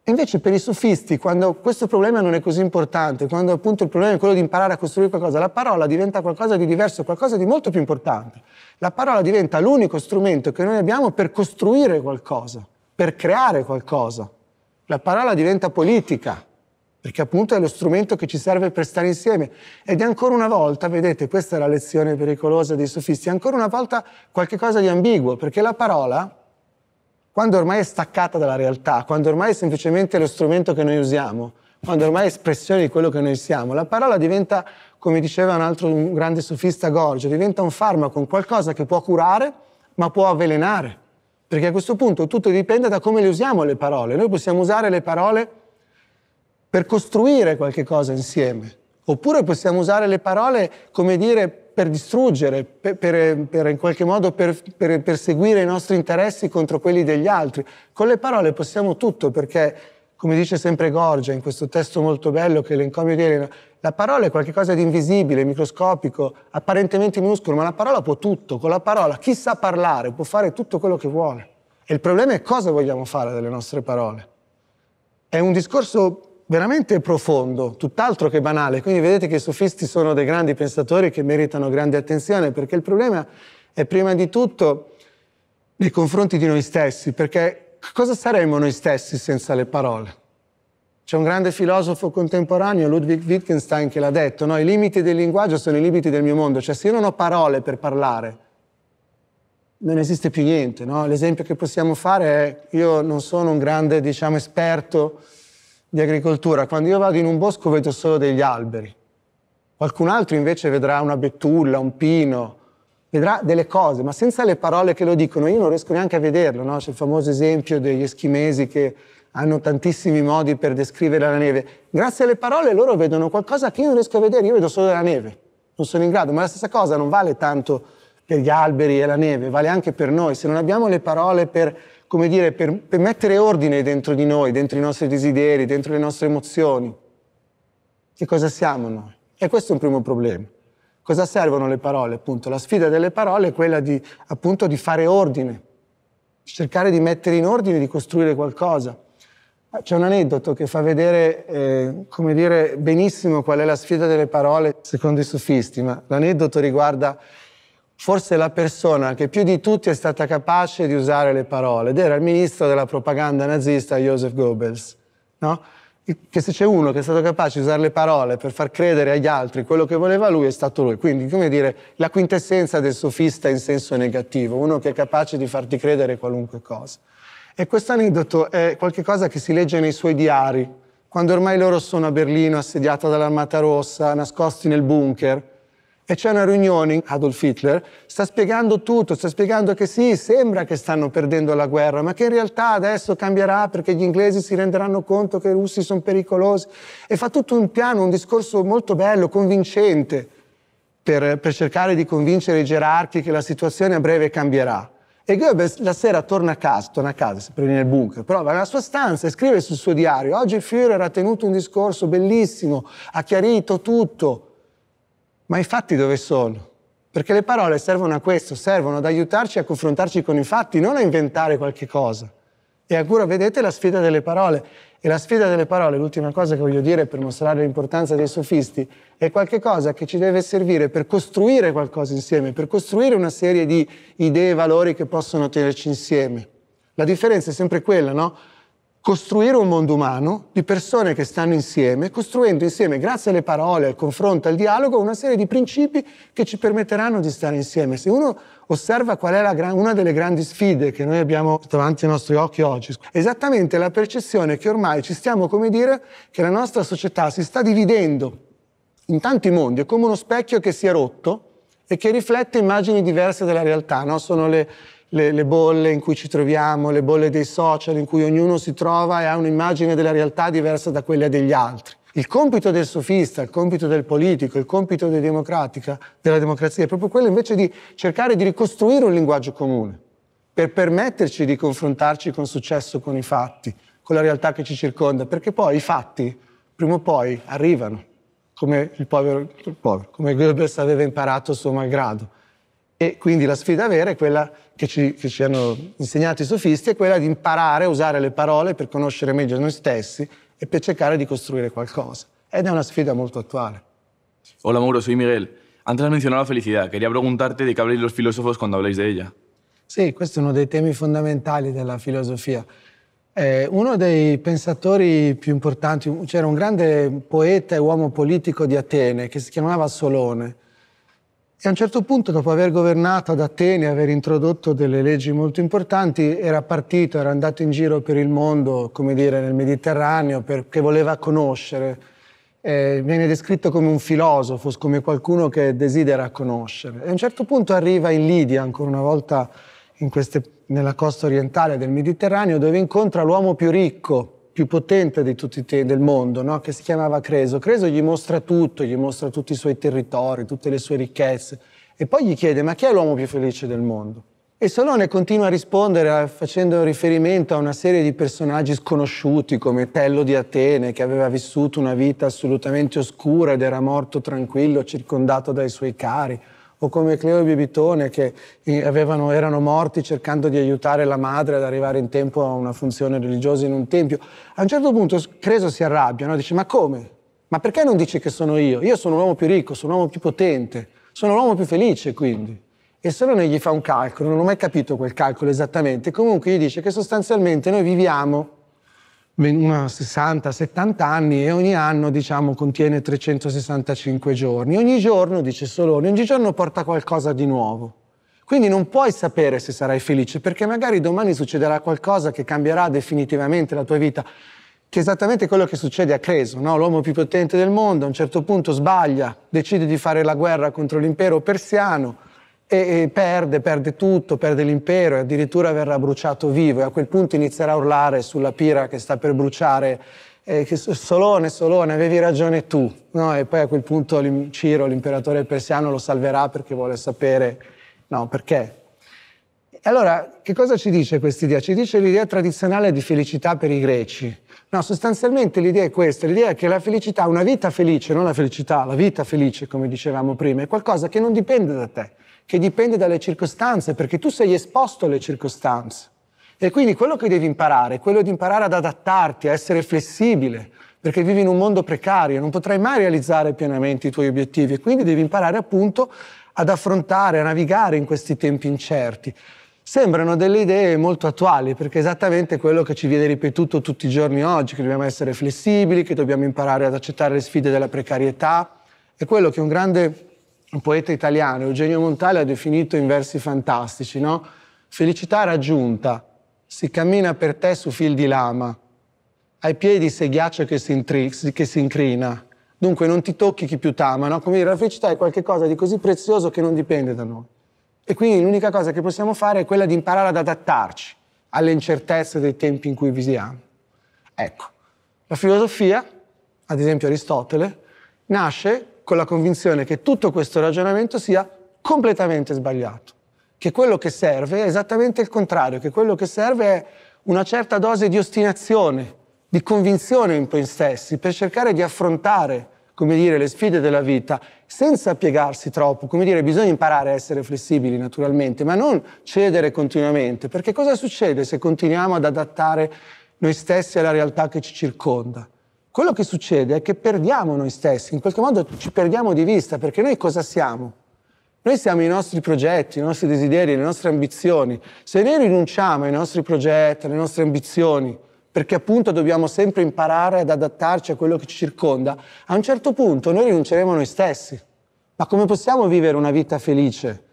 Invece per i sofisti, quando questo problema non è così importante, quando appunto il problema è quello di imparare a costruire qualcosa, la parola diventa qualcosa di diverso, qualcosa di molto più importante. La parola diventa l'unico strumento che noi abbiamo per costruire qualcosa, per creare qualcosa. La parola diventa politica perché appunto è lo strumento che ci serve per stare insieme. Ed è ancora una volta, vedete, questa è la lezione pericolosa dei sofisti, è ancora una volta qualcosa di ambiguo, perché la parola, quando ormai è staccata dalla realtà, quando ormai è semplicemente lo strumento che noi usiamo, quando ormai è espressione di quello che noi siamo, la parola diventa, come diceva un altro un grande sofista Gorgio, diventa un farmaco, un qualcosa che può curare, ma può avvelenare. Perché a questo punto tutto dipende da come le usiamo le parole. Noi possiamo usare le parole per costruire qualche cosa insieme. Oppure possiamo usare le parole, come dire, per distruggere, per, per, per in qualche modo per, seguire i nostri interessi contro quelli degli altri. Con le parole possiamo tutto perché, come dice sempre Gorgia in questo testo molto bello che è l'encomio di Elena, la parola è qualcosa di invisibile, microscopico, apparentemente minuscolo, ma la parola può tutto. Con la parola chi sa parlare può fare tutto quello che vuole. E il problema è cosa vogliamo fare delle nostre parole. È un discorso veramente profondo, tutt'altro che banale. Quindi vedete che i sofisti sono dei grandi pensatori che meritano grande attenzione, perché il problema è prima di tutto nei confronti di noi stessi, perché cosa saremmo noi stessi senza le parole? C'è un grande filosofo contemporaneo, Ludwig Wittgenstein, che l'ha detto, no? i limiti del linguaggio sono i limiti del mio mondo, cioè se io non ho parole per parlare, non esiste più niente. No? L'esempio che possiamo fare è, io non sono un grande diciamo, esperto di agricoltura, quando io vado in un bosco vedo solo degli alberi, qualcun altro invece vedrà una betulla, un pino, vedrà delle cose, ma senza le parole che lo dicono io non riesco neanche a vederlo. No? C'è il famoso esempio degli eschimesi che hanno tantissimi modi per descrivere la neve. Grazie alle parole loro vedono qualcosa che io non riesco a vedere, io vedo solo la neve, non sono in grado, ma la stessa cosa non vale tanto per gli alberi e la neve, vale anche per noi. Se non abbiamo le parole per come dire, per, per mettere ordine dentro di noi, dentro i nostri desideri, dentro le nostre emozioni. Che cosa siamo noi? E questo è un primo problema. Cosa servono le parole? Appunto, la sfida delle parole è quella di, appunto, di fare ordine, cercare di mettere in ordine, di costruire qualcosa. Ah, c'è un aneddoto che fa vedere, eh, come dire, benissimo qual è la sfida delle parole secondo i sofisti, ma l'aneddoto riguarda forse la persona che più di tutti è stata capace di usare le parole ed era il ministro della propaganda nazista Joseph Goebbels, no? che se c'è uno che è stato capace di usare le parole per far credere agli altri quello che voleva lui è stato lui. Quindi, come dire, la quintessenza del sofista in senso negativo, uno che è capace di farti credere qualunque cosa. E questo aneddoto è qualcosa che si legge nei suoi diari, quando ormai loro sono a Berlino, assediata dall'Armata Rossa, nascosti nel bunker, e c'è una riunione, Adolf Hitler sta spiegando tutto, sta spiegando che sì, sembra che stanno perdendo la guerra, ma che in realtà adesso cambierà perché gli inglesi si renderanno conto che i russi sono pericolosi e fa tutto un piano, un discorso molto bello, convincente, per, per cercare di convincere i gerarchi che la situazione a breve cambierà. E Goebbels la sera torna a casa, torna a casa, sempre nel bunker, però va nella sua stanza e scrive sul suo diario, oggi il Führer ha tenuto un discorso bellissimo, ha chiarito tutto, ma i fatti dove sono? Perché le parole servono a questo, servono ad aiutarci a confrontarci con i fatti, non a inventare qualche cosa. E ancora vedete la sfida delle parole. E la sfida delle parole, l'ultima cosa che voglio dire per mostrare l'importanza dei sofisti, è qualcosa che ci deve servire per costruire qualcosa insieme, per costruire una serie di idee e valori che possono tenerci insieme. La differenza è sempre quella, no? costruire un mondo umano di persone che stanno insieme, costruendo insieme, grazie alle parole, al confronto, al dialogo, una serie di principi che ci permetteranno di stare insieme. Se uno osserva qual è la, una delle grandi sfide che noi abbiamo davanti ai nostri occhi oggi, è esattamente la percezione che ormai ci stiamo, come dire, che la nostra società si sta dividendo in tanti mondi, è come uno specchio che si è rotto e che riflette immagini diverse della realtà, no? sono le le, le, bolle in cui ci troviamo, le bolle dei social in cui ognuno si trova e ha un'immagine della realtà diversa da quella degli altri. Il compito del sofista, il compito del politico, il compito della democrazia è proprio quello invece di cercare di ricostruire un linguaggio comune per permetterci di confrontarci con successo con i fatti, con la realtà che ci circonda, perché poi i fatti prima o poi arrivano, come il povero, il povero come Goebbels aveva imparato a suo malgrado. E quindi la sfida vera è quella che ci, che ci, hanno insegnato i sofisti, è quella di imparare a usare le parole per conoscere meglio noi stessi e per cercare di costruire qualcosa. Ed è una sfida molto attuale. Hola Mauro, soy Miguel. Antes has mencionado la felicidad. Quería preguntarte de qué habléis los filósofos cuando habláis de ella. Sì, questo è uno dei temi fondamentali della filosofia. Eh, uno dei pensatori più importanti, c'era un grande poeta e uomo politico di Atene che si chiamava Solone e a un certo punto, dopo aver governato ad Atene, aver introdotto delle leggi molto importanti, era partito, era andato in giro per il mondo, come dire, nel Mediterraneo, perché voleva conoscere. Eh, viene descritto come un filosofo, come qualcuno che desidera conoscere. E a un certo punto arriva in Lidia, ancora una volta queste, nella costa orientale del Mediterraneo, dove incontra l'uomo più ricco più potente di tutti te- del mondo, no? che si chiamava Creso. Creso gli mostra tutto, gli mostra tutti i suoi territori, tutte le sue ricchezze, e poi gli chiede ma chi è l'uomo più felice del mondo? E Solone continua a rispondere eh, facendo riferimento a una serie di personaggi sconosciuti come Tello di Atene, che aveva vissuto una vita assolutamente oscura ed era morto tranquillo, circondato dai suoi cari, o come Cleo e Bibitone che eh, avevano, erano morti cercando di aiutare la madre ad arrivare in tempo a una funzione religiosa in un tempio. A un certo punto Creso si arrabbia, no? dice ma come? Ma perché non dici che sono io? Io sono l'uomo più ricco, sono l'uomo più potente, sono l'uomo più felice quindi. E se non gli fa un calcolo, non ho mai capito quel calcolo esattamente, comunque gli dice che sostanzialmente noi viviamo una 60-70 anni e ogni anno diciamo, contiene 365 giorni. Ogni giorno, dice Solone, ogni giorno porta qualcosa di nuovo. Quindi non puoi sapere se sarai felice perché magari domani succederà qualcosa che cambierà definitivamente la tua vita, che è esattamente quello che succede a Creso, no? l'uomo più potente del mondo, a un certo punto sbaglia, decide di fare la guerra contro l'impero persiano, e, e perde, perde tutto, perde l'impero e addirittura verrà bruciato vivo e a quel punto inizierà a urlare sulla pira che sta per bruciare eh, che Solone, Solone, avevi ragione tu. No? E poi a quel punto Ciro, l'imperatore persiano, lo salverà perché vuole sapere no, perché. Allora, che cosa ci dice quest'idea? Ci dice l'idea tradizionale di felicità per i greci. No, sostanzialmente l'idea è questa, l'idea è che la felicità, una vita felice, non la felicità, la vita felice, come dicevamo prima, è qualcosa che non dipende da te che dipende dalle circostanze, perché tu sei esposto alle circostanze. E quindi quello che devi imparare è quello di imparare ad adattarti, a essere flessibile, perché vivi in un mondo precario, non potrai mai realizzare pienamente i tuoi obiettivi e quindi devi imparare appunto ad affrontare, a navigare in questi tempi incerti. Sembrano delle idee molto attuali, perché è esattamente quello che ci viene ripetuto tutti i giorni oggi, che dobbiamo essere flessibili, che dobbiamo imparare ad accettare le sfide della precarietà. È quello che un grande un poeta italiano, Eugenio Montale, ha definito in versi fantastici, no? Felicità raggiunta, si cammina per te su fil di lama, ai piedi sei ghiaccio che si, intri- che si incrina, dunque non ti tocchi chi più t'ama, no? Come dire, la felicità è qualcosa di così prezioso che non dipende da noi. E quindi l'unica cosa che possiamo fare è quella di imparare ad adattarci alle incertezze dei tempi in cui visiamo. Ecco, la filosofia, ad esempio Aristotele, nasce con la convinzione che tutto questo ragionamento sia completamente sbagliato, che quello che serve è esattamente il contrario, che quello che serve è una certa dose di ostinazione, di convinzione in noi stessi, per cercare di affrontare, come dire, le sfide della vita senza piegarsi troppo, come dire, bisogna imparare a essere flessibili naturalmente, ma non cedere continuamente, perché cosa succede se continuiamo ad adattare noi stessi alla realtà che ci circonda? Quello che succede è che perdiamo noi stessi, in qualche modo ci perdiamo di vista, perché noi cosa siamo? Noi siamo i nostri progetti, i nostri desideri, le nostre ambizioni. Se noi rinunciamo ai nostri progetti, alle nostre ambizioni, perché appunto dobbiamo sempre imparare ad adattarci a quello che ci circonda, a un certo punto noi rinunceremo a noi stessi. Ma come possiamo vivere una vita felice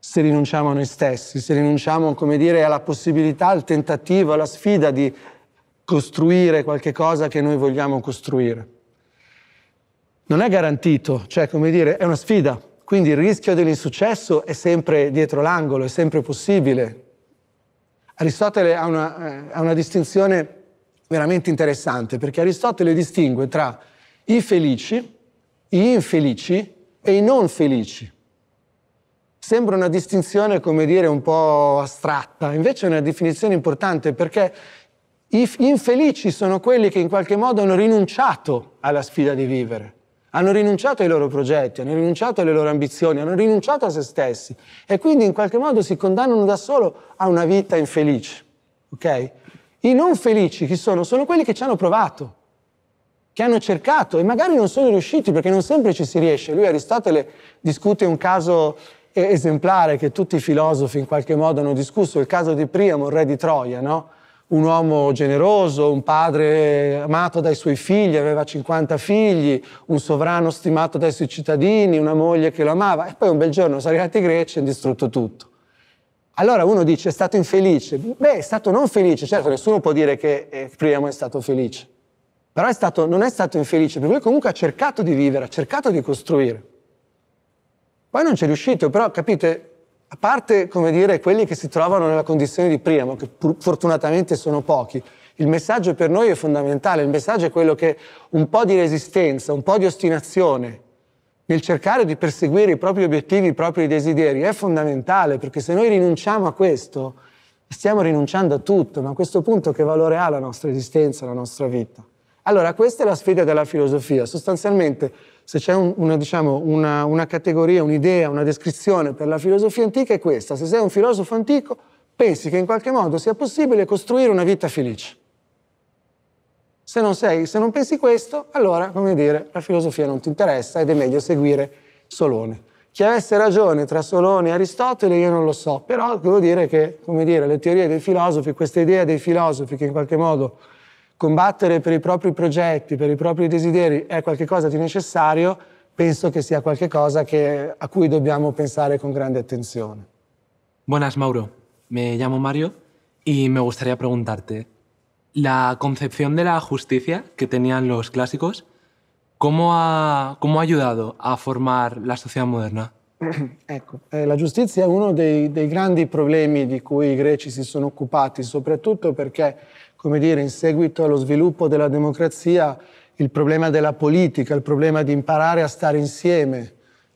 se rinunciamo a noi stessi, se rinunciamo, come dire, alla possibilità, al tentativo, alla sfida di costruire qualche cosa che noi vogliamo costruire. Non è garantito, cioè come dire, è una sfida, quindi il rischio dell'insuccesso è sempre dietro l'angolo, è sempre possibile. Aristotele ha una, eh, ha una distinzione veramente interessante, perché Aristotele distingue tra i felici, gli infelici e i non felici. Sembra una distinzione, come dire, un po' astratta, invece è una definizione importante perché i infelici sono quelli che in qualche modo hanno rinunciato alla sfida di vivere, hanno rinunciato ai loro progetti, hanno rinunciato alle loro ambizioni, hanno rinunciato a se stessi e quindi in qualche modo si condannano da solo a una vita infelice. Okay? I non felici chi sono? Sono quelli che ci hanno provato, che hanno cercato e magari non sono riusciti perché non sempre ci si riesce. Lui Aristotele discute un caso esemplare che tutti i filosofi in qualche modo hanno discusso, il caso di Priamo, il re di Troia, no? un uomo generoso, un padre amato dai suoi figli, aveva 50 figli, un sovrano stimato dai suoi cittadini, una moglie che lo amava e poi un bel giorno sono arrivati i greci e hanno distrutto tutto. Allora uno dice è stato infelice, beh è stato non felice, certo nessuno può dire che eh, Priamo è stato felice, però è stato, non è stato infelice perché lui comunque ha cercato di vivere, ha cercato di costruire. Poi non ci è riuscito, però capite, a parte come dire, quelli che si trovano nella condizione di prima, che pur, fortunatamente sono pochi, il messaggio per noi è fondamentale, il messaggio è quello che un po' di resistenza, un po' di ostinazione nel cercare di perseguire i propri obiettivi, i propri desideri, è fondamentale, perché se noi rinunciamo a questo, stiamo rinunciando a tutto, ma a questo punto che valore ha la nostra esistenza, la nostra vita? Allora, questa è la sfida della filosofia, sostanzialmente se c'è un, una, diciamo, una, una categoria, un'idea, una descrizione per la filosofia antica è questa. Se sei un filosofo antico, pensi che in qualche modo sia possibile costruire una vita felice. Se non, sei, se non, pensi questo, allora, come dire, la filosofia non ti interessa ed è meglio seguire Solone. Chi avesse ragione tra Solone e Aristotele io non lo so, però devo dire che, come dire, le teorie dei filosofi, questa idea dei filosofi che in qualche modo combattere per i propri progetti, per i propri desideri è qualcosa di necessario, penso che sia qualcosa che, a cui dobbiamo pensare con grande attenzione. Buenas Mauro, me llamo Mario e mi gustaría preguntarte, la concezione della giustizia che que tenían los clásicos, ¿cómo ha, cómo ha ayudado a formare la società moderna? Ecco, eh, la giustizia è uno dei, dei grandi problemi di cui i greci si sono occupati, soprattutto perché come dire, in seguito allo sviluppo della democrazia, il problema della politica, il problema di imparare a stare insieme,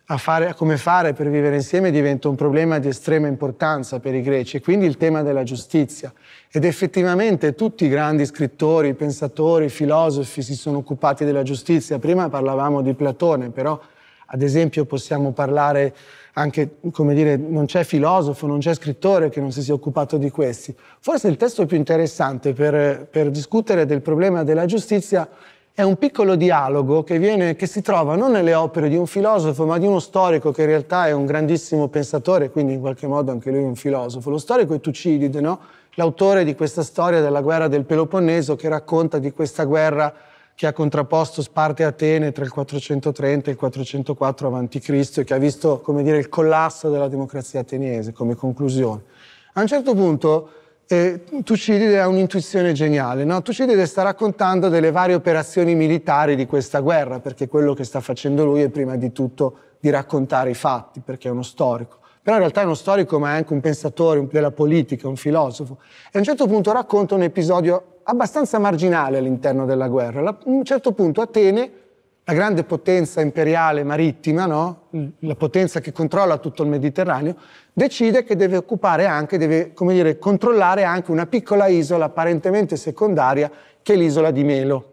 a, fare, come fare per vivere insieme diventa un problema di estrema importanza per i greci e quindi il tema della giustizia. Ed effettivamente tutti i grandi scrittori, pensatori, filosofi si sono occupati della giustizia. Prima parlavamo di Platone, però ad esempio possiamo parlare anche, come dire, non c'è filosofo, non c'è scrittore che non si sia occupato di questi. Forse il testo più interessante per, per discutere del problema della giustizia è un piccolo dialogo che, viene, che, si trova non nelle opere di un filosofo, ma di uno storico che in realtà è un grandissimo pensatore, quindi in qualche modo anche lui è un filosofo. Lo storico è Tucidide, no? l'autore di questa storia della guerra del Peloponneso che racconta di questa guerra che ha contrapposto Sparta e Atene tra il 430 e il 404 a.C. e che ha visto dire, il collasso della democrazia ateniese come conclusione. A un certo punto eh, Tucidide ha un'intuizione geniale. No? Tucidide sta raccontando delle varie operazioni militari di questa guerra, perché quello che sta facendo lui è prima di tutto di raccontare i fatti, perché è uno storico però in realtà è uno storico ma è anche un pensatore della politica, un filosofo. E a un certo punto racconta un episodio abbastanza marginale all'interno della guerra. A un certo punto Atene, la grande potenza imperiale marittima, no? la potenza che controlla tutto il Mediterraneo, decide che deve occupare anche, deve dire, controllare anche una piccola isola apparentemente secondaria che è l'isola di Melo.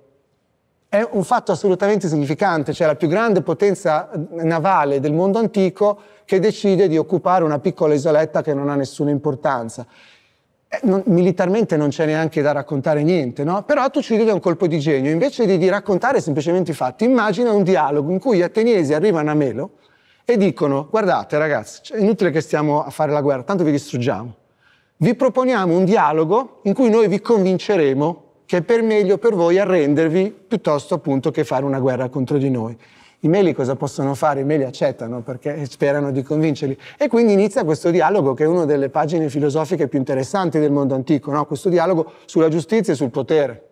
È un fatto assolutamente significante, cioè la più grande potenza navale del mondo antico che decide di occupare una piccola isoletta che non ha nessuna importanza. Eh, non, militarmente non c'è neanche da raccontare niente, no? Però tu ci devi un colpo di genio, invece di, di raccontare semplicemente i fatti, immagina un dialogo in cui gli ateniesi arrivano a Melo e dicono guardate ragazzi, cioè, è inutile che stiamo a fare la guerra, tanto vi distruggiamo. Vi proponiamo un dialogo in cui noi vi convinceremo che è per meglio per voi arrendervi piuttosto appunto che fare una guerra contro di noi. I meli cosa possono fare? I meli accettano perché sperano di convincerli. E quindi inizia questo dialogo che è una delle pagine filosofiche più interessanti del mondo antico, no? questo dialogo sulla giustizia e sul potere.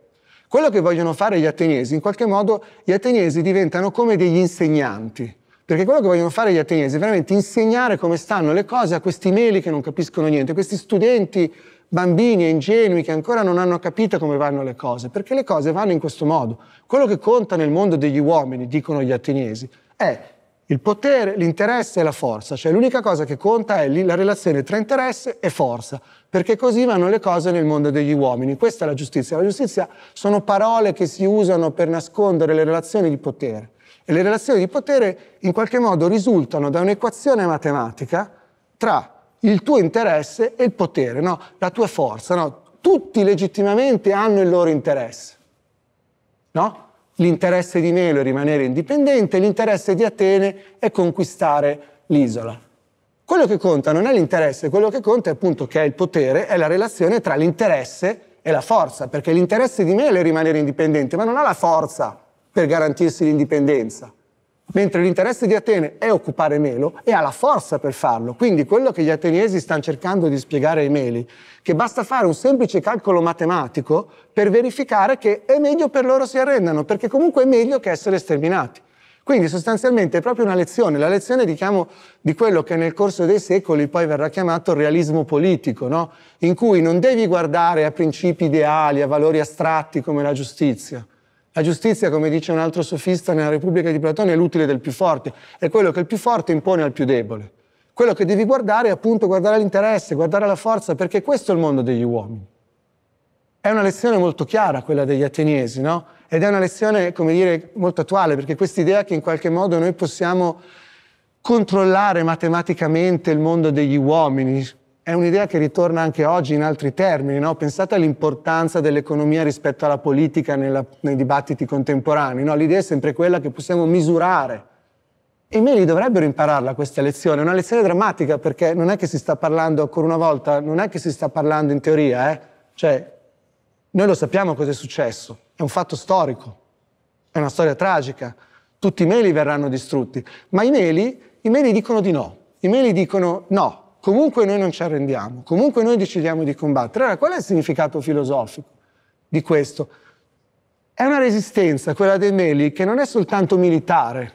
Quello che vogliono fare gli ateniesi, in qualche modo gli ateniesi diventano come degli insegnanti, perché quello che vogliono fare gli ateniesi è veramente insegnare come stanno le cose a questi meli che non capiscono niente, questi studenti bambini e ingenui che ancora non hanno capito come vanno le cose, perché le cose vanno in questo modo. Quello che conta nel mondo degli uomini, dicono gli ateniesi, è il potere, l'interesse e la forza, cioè l'unica cosa che conta è la relazione tra interesse e forza, perché così vanno le cose nel mondo degli uomini. Questa è la giustizia. La giustizia sono parole che si usano per nascondere le relazioni di potere e le relazioni di potere in qualche modo risultano da un'equazione matematica tra il tuo interesse e il potere, no? la tua forza. No? Tutti legittimamente hanno il loro interesse. No? L'interesse di Melo è rimanere indipendente, l'interesse di Atene è conquistare l'isola. Quello che conta non è l'interesse, quello che conta è appunto che è il potere, è la relazione tra l'interesse e la forza, perché l'interesse di Melo è rimanere indipendente, ma non ha la forza per garantirsi l'indipendenza mentre l'interesse di Atene è occupare Melo e ha la forza per farlo. Quindi quello che gli ateniesi stanno cercando di spiegare ai Meli, che basta fare un semplice calcolo matematico per verificare che è meglio per loro si arrendano, perché comunque è meglio che essere sterminati. Quindi sostanzialmente è proprio una lezione, la lezione diciamo, di quello che nel corso dei secoli poi verrà chiamato realismo politico, no? in cui non devi guardare a principi ideali, a valori astratti come la giustizia, la giustizia, come dice un altro sofista nella Repubblica di Platone, è l'utile del più forte, è quello che il più forte impone al più debole. Quello che devi guardare è appunto guardare l'interesse, guardare la forza, perché questo è il mondo degli uomini. È una lezione molto chiara quella degli ateniesi, no? Ed è una lezione, come dire, molto attuale, perché quest'idea che in qualche modo noi possiamo controllare matematicamente il mondo degli uomini, è un'idea che ritorna anche oggi in altri termini. No? Pensate all'importanza dell'economia rispetto alla politica nella, nei dibattiti contemporanei. No? L'idea è sempre quella che possiamo misurare. I meli dovrebbero impararla questa lezione, è una lezione drammatica perché non è che si sta parlando, ancora una volta, non è che si sta parlando in teoria, eh? cioè noi lo sappiamo cosa è successo, è un fatto storico, è una storia tragica, tutti i meli verranno distrutti, ma i meli, i meli dicono di no, i meli dicono no, comunque noi non ci arrendiamo, comunque noi decidiamo di combattere. Allora qual è il significato filosofico di questo? È una resistenza, quella dei meli, che non è soltanto militare.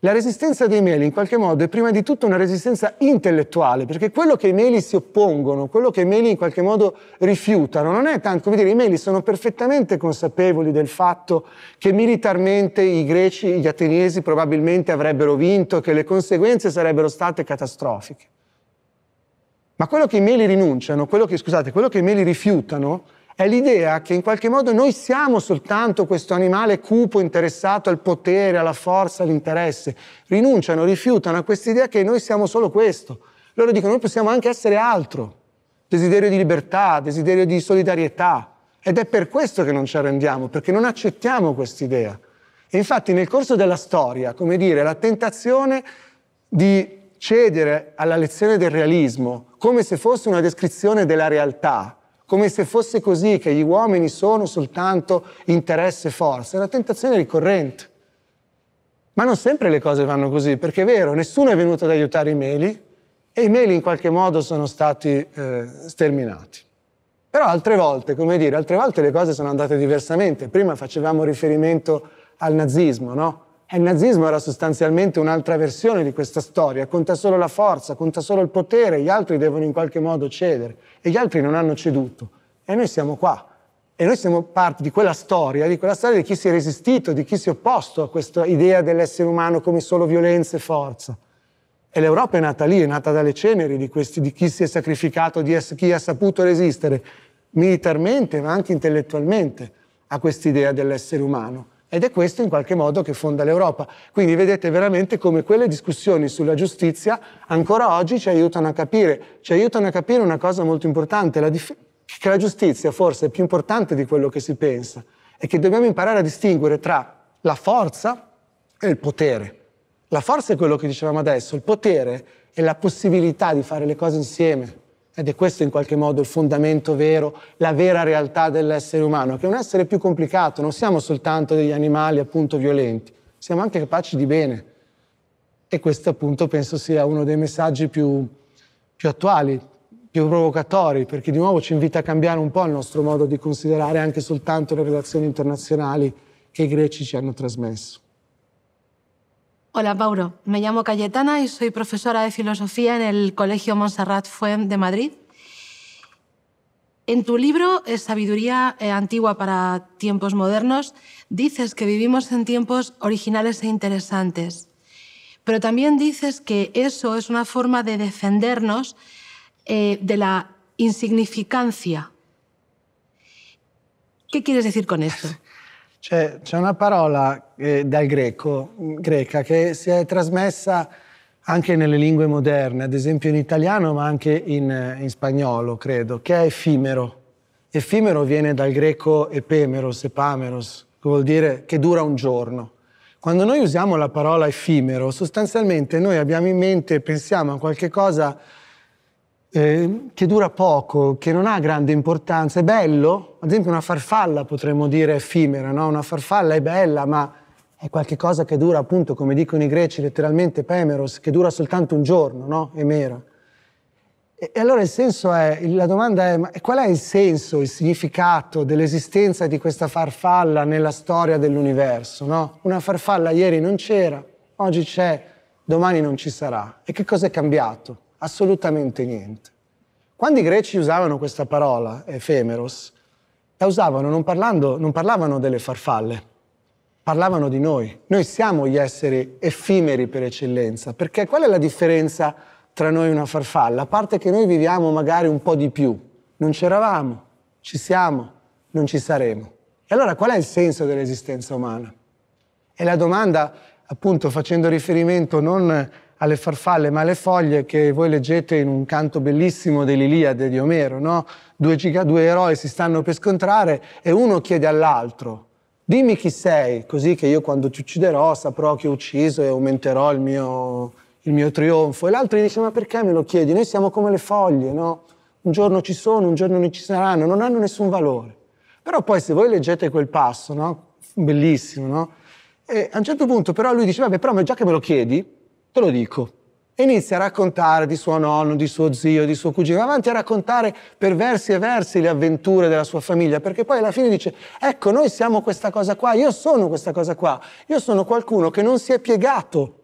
La resistenza dei meli in qualche modo è prima di tutto una resistenza intellettuale, perché quello che i meli si oppongono, quello che i meli in qualche modo rifiutano, non è tanto, come dire, i meli sono perfettamente consapevoli del fatto che militarmente i greci, gli ateniesi probabilmente avrebbero vinto, che le conseguenze sarebbero state catastrofiche. Ma quello che i meli rinunciano, quello che, scusate, quello che i meli rifiutano è l'idea che in qualche modo noi siamo soltanto questo animale cupo interessato al potere, alla forza, all'interesse. Rinunciano, rifiutano a questa idea che noi siamo solo questo. Loro dicono noi possiamo anche essere altro. Desiderio di libertà, desiderio di solidarietà. Ed è per questo che non ci arrendiamo, perché non accettiamo quest'idea. E infatti nel corso della storia, come dire, la tentazione di cedere alla lezione del realismo, come se fosse una descrizione della realtà, come se fosse così che gli uomini sono soltanto interesse e forza, è una tentazione ricorrente. Ma non sempre le cose vanno così, perché è vero, nessuno è venuto ad aiutare i meli e i meli in qualche modo sono stati eh, sterminati. Però altre volte, come dire, altre volte le cose sono andate diversamente. Prima facevamo riferimento al nazismo, no? E il nazismo era sostanzialmente un'altra versione di questa storia, conta solo la forza, conta solo il potere, gli altri devono in qualche modo cedere e gli altri non hanno ceduto. E noi siamo qua. E noi siamo parte di quella storia, di quella storia di chi si è resistito, di chi si è opposto a questa idea dell'essere umano come solo violenza e forza. E l'Europa è nata lì, è nata dalle ceneri di, questi, di chi si è sacrificato, di es- chi ha saputo resistere militarmente ma anche intellettualmente a quest'idea dell'essere umano. Ed è questo in qualche modo che fonda l'Europa. Quindi vedete veramente come quelle discussioni sulla giustizia ancora oggi ci aiutano a capire, ci aiutano a capire una cosa molto importante, la dif- che la giustizia forse è più importante di quello che si pensa e che dobbiamo imparare a distinguere tra la forza e il potere. La forza è quello che dicevamo adesso, il potere è la possibilità di fare le cose insieme, ed è questo in qualche modo il fondamento vero, la vera realtà dell'essere umano, che è un essere più complicato, non siamo soltanto degli animali appunto violenti, siamo anche capaci di bene. E questo appunto penso sia uno dei messaggi più, più attuali, più provocatori, perché di nuovo ci invita a cambiare un po' il nostro modo di considerare anche soltanto le relazioni internazionali che i greci ci hanno trasmesso. Hola, Mauro. Me llamo Cayetana y soy profesora de filosofía en el Colegio Montserrat Fuem de Madrid. En tu libro, eh, Sabiduría eh, antigua para tiempos modernos, dices que vivimos en tiempos originales e interesantes, pero también dices que eso es una forma de defendernos eh, de la insignificancia. ¿Qué quieres decir con esto? C'è, c'è una parola eh, dal greco, greca, che si è trasmessa anche nelle lingue moderne, ad esempio in italiano, ma anche in, eh, in spagnolo, credo, che è effimero. Effimero viene dal greco epemeros, epameros, che vuol dire che dura un giorno. Quando noi usiamo la parola effimero, sostanzialmente noi abbiamo in mente, pensiamo a qualche cosa Ehm, che dura poco, che non ha grande importanza, è bello, ad esempio una farfalla potremmo dire effimera, no? una farfalla è bella ma è qualcosa che dura appunto, come dicono i greci letteralmente, pemeros, che dura soltanto un giorno, no? emera. E, e allora il senso è, la domanda è, ma qual è il senso, il significato dell'esistenza di questa farfalla nella storia dell'universo? No? Una farfalla ieri non c'era, oggi c'è, domani non ci sarà. E che cosa è cambiato? assolutamente niente. Quando i greci usavano questa parola, efemeros, la usavano non, parlando, non parlavano delle farfalle, parlavano di noi. Noi siamo gli esseri effimeri per eccellenza, perché qual è la differenza tra noi e una farfalla? A parte che noi viviamo magari un po' di più, non c'eravamo, ci siamo, non ci saremo. E allora qual è il senso dell'esistenza umana? E la domanda, appunto, facendo riferimento non alle farfalle, ma alle foglie che voi leggete in un canto bellissimo dell'Iliade di Omero, no? Due, giga, due eroi si stanno per scontrare e uno chiede all'altro, dimmi chi sei, così che io quando ti ucciderò saprò che ho ucciso e aumenterò il mio, il mio trionfo. E l'altro gli dice, ma perché me lo chiedi? Noi siamo come le foglie, no? Un giorno ci sono, un giorno non ci saranno, non hanno nessun valore. Però poi se voi leggete quel passo, no? Bellissimo, no? E a un certo punto però lui dice, vabbè, però già che me lo chiedi, Te lo dico. Inizia a raccontare di suo nonno, di suo zio, di suo cugino, avanti a raccontare per versi e versi le avventure della sua famiglia, perché poi alla fine dice, ecco, noi siamo questa cosa qua, io sono questa cosa qua, io sono qualcuno che non si è piegato,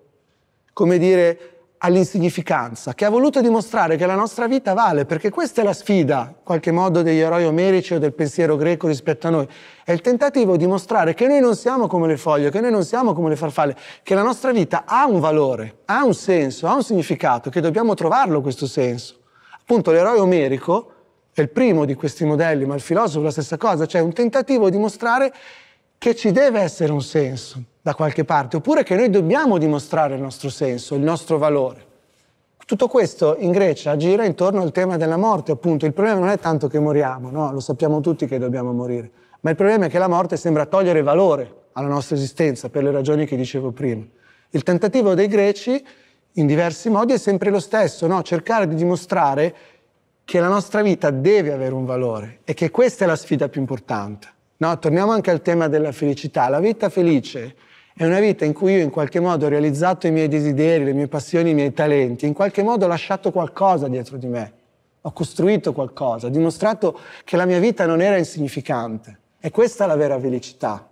come dire, all'insignificanza, che ha voluto dimostrare che la nostra vita vale, perché questa è la sfida, in qualche modo, degli eroi omerici o del pensiero greco rispetto a noi. È il tentativo di mostrare che noi non siamo come le foglie, che noi non siamo come le farfalle, che la nostra vita ha un valore, ha un senso, ha un significato, che dobbiamo trovarlo questo senso. Appunto, l'eroe omerico è il primo di questi modelli, ma il filosofo è la stessa cosa, cioè un tentativo di mostrare che ci deve essere un senso, da qualche parte, oppure che noi dobbiamo dimostrare il nostro senso, il nostro valore. Tutto questo in Grecia gira intorno al tema della morte, appunto. Il problema non è tanto che moriamo, no? lo sappiamo tutti che dobbiamo morire, ma il problema è che la morte sembra togliere valore alla nostra esistenza per le ragioni che dicevo prima. Il tentativo dei greci, in diversi modi, è sempre lo stesso, no? cercare di dimostrare che la nostra vita deve avere un valore e che questa è la sfida più importante. No? Torniamo anche al tema della felicità. La vita felice è una vita in cui io in qualche modo ho realizzato i miei desideri, le mie passioni, i miei talenti, in qualche modo ho lasciato qualcosa dietro di me, ho costruito qualcosa, ho dimostrato che la mia vita non era insignificante. E questa è la vera felicità.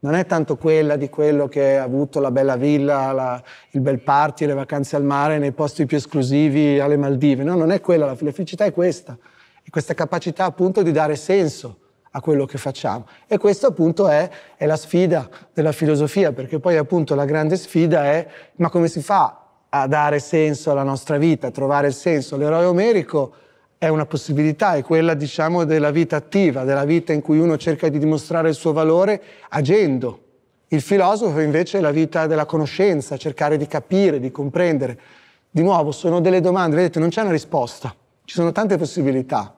Non è tanto quella di quello che ha avuto la bella villa, la, il bel party, le vacanze al mare, nei posti più esclusivi alle Maldive. No, non è quella, la felicità è questa. È questa capacità appunto di dare senso a quello che facciamo. E questo appunto è, è la sfida della filosofia, perché poi appunto la grande sfida è ma come si fa a dare senso alla nostra vita, a trovare il senso? L'eroe omerico è una possibilità, è quella diciamo della vita attiva, della vita in cui uno cerca di dimostrare il suo valore agendo. Il filosofo invece è la vita della conoscenza, cercare di capire, di comprendere. Di nuovo, sono delle domande, vedete, non c'è una risposta, ci sono tante possibilità.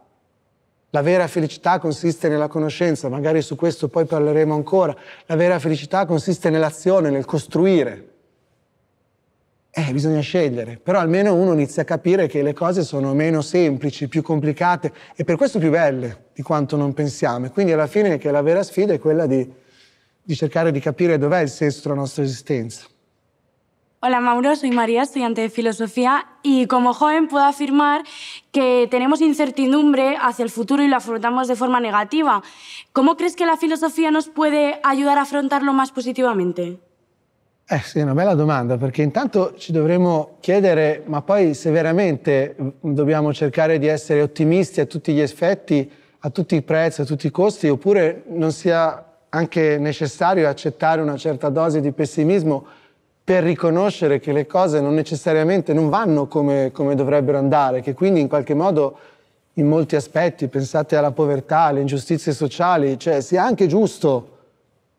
La vera felicità consiste nella conoscenza, magari su questo poi parleremo ancora. La vera felicità consiste nell'azione, nel costruire. Eh, bisogna scegliere, però almeno uno inizia a capire che le cose sono meno semplici, più complicate e per questo più belle di quanto non pensiamo. E quindi alla fine che la vera sfida è quella di, di cercare di capire dov'è il senso della nostra esistenza. Hola Mauro, soy María, estudiante de Filosofía y como joven puedo afirmar que tenemos incertidumbre hacia el futuro y lo afrontamos de forma negativa. ¿Cómo crees que la filosofia nos puede ayudare a affrontarlo más positivamente? Eh sì, è una bella domanda perché intanto ci dovremmo chiedere, ma poi se veramente dobbiamo cercare di essere ottimisti a tutti gli effetti, a tutti i prezzi, a tutti i costi, oppure non sia anche necessario accettare una certa dose di pessimismo per riconoscere che le cose non necessariamente non vanno come, come dovrebbero andare, che quindi in qualche modo in molti aspetti, pensate alla povertà, alle ingiustizie sociali, cioè sia anche giusto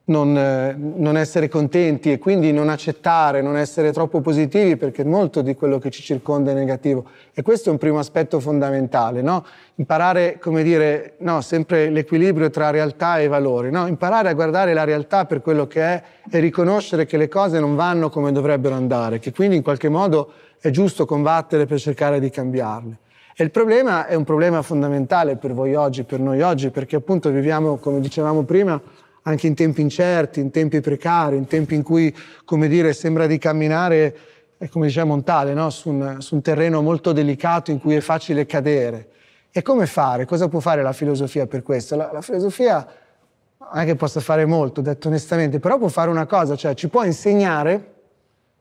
non, eh, non, essere contenti e quindi non accettare, non essere troppo positivi perché molto di quello che ci circonda è negativo. E questo è un primo aspetto fondamentale, no? imparare, come dire, no, sempre l'equilibrio tra realtà e valori, no? imparare a guardare la realtà per quello che è e riconoscere che le cose non vanno come dovrebbero andare, che quindi in qualche modo è giusto combattere per cercare di cambiarle. E il problema è un problema fondamentale per voi oggi, per noi oggi, perché appunto viviamo, come dicevamo prima, anche in tempi incerti, in tempi precari, in tempi in cui, come dire, sembra di camminare, come diceva Montale, no? su, un, su un terreno molto delicato in cui è facile cadere. E come fare? Cosa può fare la filosofia per questo? La, la filosofia non è che possa fare molto, detto onestamente, però può fare una cosa, cioè ci può insegnare,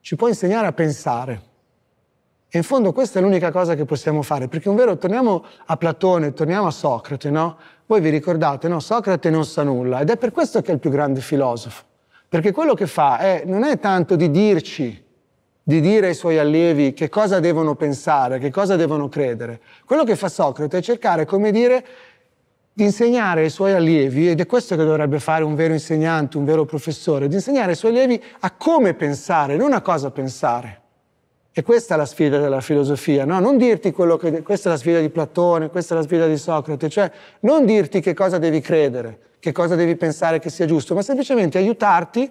ci può insegnare a pensare. E in fondo questa è l'unica cosa che possiamo fare, perché un vero, torniamo a Platone, torniamo a Socrate, no? Voi vi ricordate, no? Socrate non sa nulla, ed è per questo che è il più grande filosofo, perché quello che fa è, non è tanto di dirci di dire ai suoi allievi che cosa devono pensare, che cosa devono credere. Quello che fa Socrate è cercare, come dire, di insegnare ai suoi allievi, ed è questo che dovrebbe fare un vero insegnante, un vero professore, di insegnare ai suoi allievi a come pensare, non a cosa pensare. E questa è la sfida della filosofia, no? Non dirti quello che... Questa è la sfida di Platone, questa è la sfida di Socrate, cioè non dirti che cosa devi credere, che cosa devi pensare che sia giusto, ma semplicemente aiutarti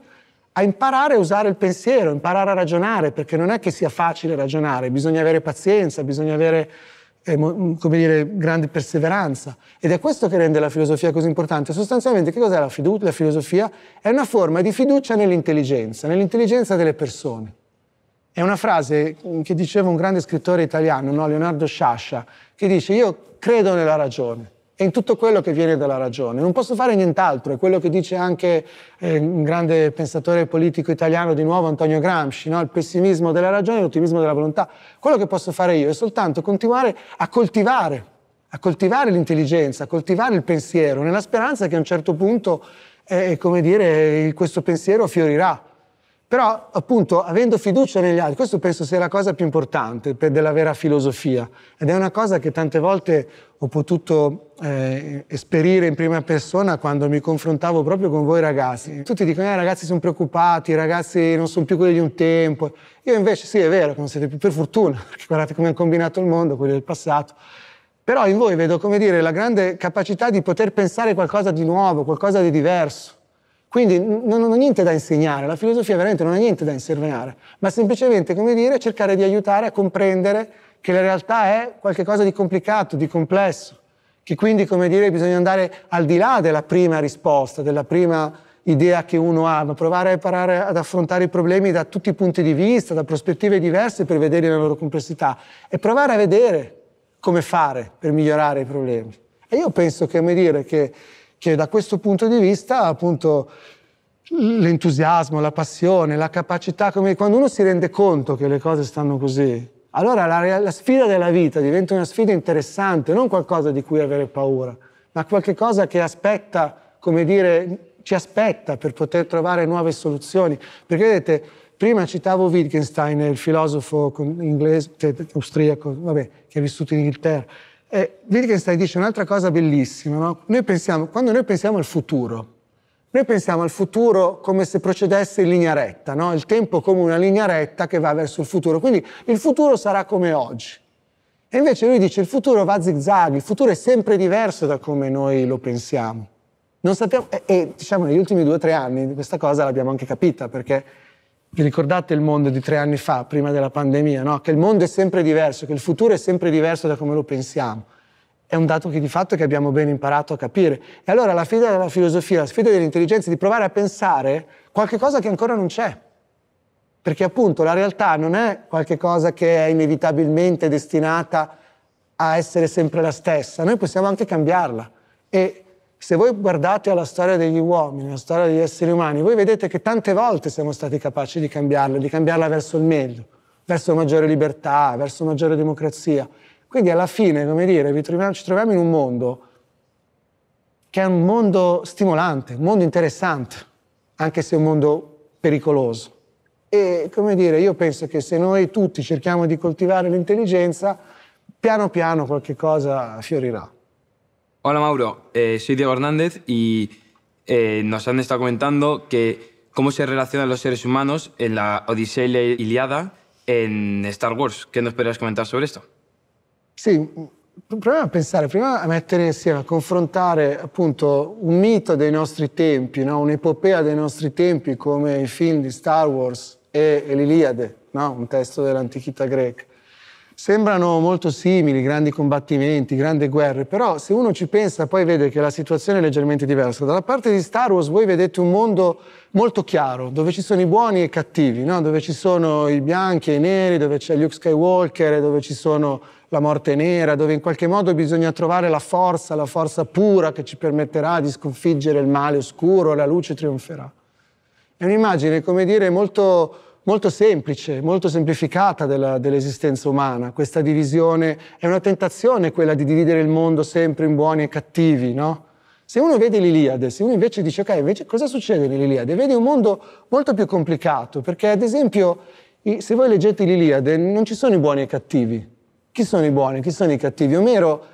a imparare a usare il pensiero, imparare a ragionare, perché non è che sia facile ragionare, bisogna avere pazienza, bisogna avere eh, mm, come dire, grande perseveranza. Ed è questo che rende la filosofia così importante. Sostanzialmente, che cos'è la, fidu- la filosofia? È una forma di fiducia nell'intelligenza, nell'intelligenza delle persone. È una frase mm, che diceva un grande scrittore italiano, no? Leonardo Sciascia, che dice io credo nella ragione e in tutto quello che viene dalla ragione. Non posso fare nient'altro, è quello che dice anche eh, un grande pensatore politico italiano di nuovo, Antonio Gramsci, no? il pessimismo della ragione e l'ottimismo della volontà. Quello che posso fare io è soltanto continuare a coltivare, a coltivare l'intelligenza, a coltivare il pensiero, nella speranza che a un certo punto, eh, come dire, eh, questo pensiero fiorirà però appunto avendo fiducia negli altri, questo penso sia la cosa più importante della vera filosofia ed è una cosa che tante volte ho potuto eh, esperire in prima persona quando mi confrontavo proprio con voi ragazzi. Tutti dicono, eh, ragazzi sono preoccupati, i ragazzi non sono più quelli di un tempo. Io invece sì, è vero, non siete più per fortuna, perché guardate come hanno combinato il mondo, quello del passato. Però in voi vedo, come dire, la grande capacità di poter pensare qualcosa di nuovo, qualcosa di diverso. Quindi non, non ho niente da insegnare, la filosofia veramente non ha niente da insegnare, ma semplicemente, come dire, cercare di aiutare a comprendere che la realtà è qualcosa di complicato, di complesso, che quindi, come dire, bisogna andare al di là della prima risposta, della prima idea che uno ha, ma provare a imparare ad affrontare i problemi da tutti i punti di vista, da prospettive diverse per vedere la loro complessità e provare a vedere come fare per migliorare i problemi. E io penso che, come dire, che che da questo punto di vista appunto l'entusiasmo, la passione, la capacità, come quando uno si rende conto che le cose stanno così, allora la, la sfida della vita diventa una sfida interessante, non qualcosa di cui avere paura, ma qualcosa che aspetta, come dire, ci aspetta per poter trovare nuove soluzioni. Perché vedete, prima citavo Wittgenstein, il filosofo inglese, austriaco, vabbè, che ha vissuto in Inghilterra. Eh, Wittgenstein dice un'altra cosa bellissima, no? noi pensiamo, quando noi pensiamo al futuro, noi pensiamo al futuro come se procedesse in linea retta, no? il tempo come una linea retta che va verso il futuro, quindi il futuro sarà come oggi. E invece lui dice il futuro va a zigzag, il futuro è sempre diverso da come noi lo pensiamo. Non sappiamo, e, e diciamo negli ultimi due o tre anni questa cosa l'abbiamo anche capita perché vi ricordate il mondo di tre anni fa, prima della pandemia, no? che il mondo è sempre diverso, che il futuro è sempre diverso da come lo pensiamo. È un dato che di fatto che abbiamo ben imparato a capire. E allora la sfida della filosofia, la sfida dell'intelligenza è di provare a pensare qualcosa che ancora non c'è. Perché appunto la realtà non è qualcosa che è inevitabilmente destinata a essere sempre la stessa, noi possiamo anche cambiarla. E se voi guardate alla storia degli uomini, alla storia degli esseri umani, voi vedete che tante volte siamo stati capaci di cambiarla, di cambiarla verso il meglio, verso maggiore libertà, verso maggiore democrazia. Quindi alla fine, come dire, troviamo, ci troviamo in un mondo che è un mondo stimolante, un mondo interessante, anche se è un mondo pericoloso. E come dire, io penso che se noi tutti cerchiamo di coltivare l'intelligenza, piano piano qualche cosa fiorirà. Hola Mauro, eh, soy Diego Hernández y eh, nos han estado comentando que cómo se relacionan los seres humanos en la Odisea y la Iliada en Star Wars. ¿Qué nos podrías comentar sobre esto? Sí, primero a pensare, prima a mettere insieme, a confrontare appunto un mito de nostri tempi, no? un'epopea de nostri tempi como el film de Star Wars e, e l'Iliade, no? un la dell'antichità greca Sembrano molto simili, grandi combattimenti, grandi guerre, però se uno ci pensa poi vede che la situazione è leggermente diversa. Dalla parte di Star Wars voi vedete un mondo molto chiaro, dove ci sono i buoni e i cattivi, no? dove ci sono i bianchi e i neri, dove c'è Luke Skywalker, dove ci sono la morte nera, dove in qualche modo bisogna trovare la forza, la forza pura che ci permetterà di sconfiggere il male oscuro e la luce trionferà. È un'immagine, come dire, molto molto semplice, molto semplificata della, dell'esistenza umana. Questa divisione è una tentazione quella di dividere il mondo sempre in buoni e cattivi, no? Se uno vede l'Iliade, se uno invece dice ok, invece cosa succede nell'Iliade? Vedi un mondo molto più complicato, perché ad esempio se voi leggete l'Iliade non ci sono i buoni e i cattivi. Chi sono i buoni? Chi sono i cattivi? Omero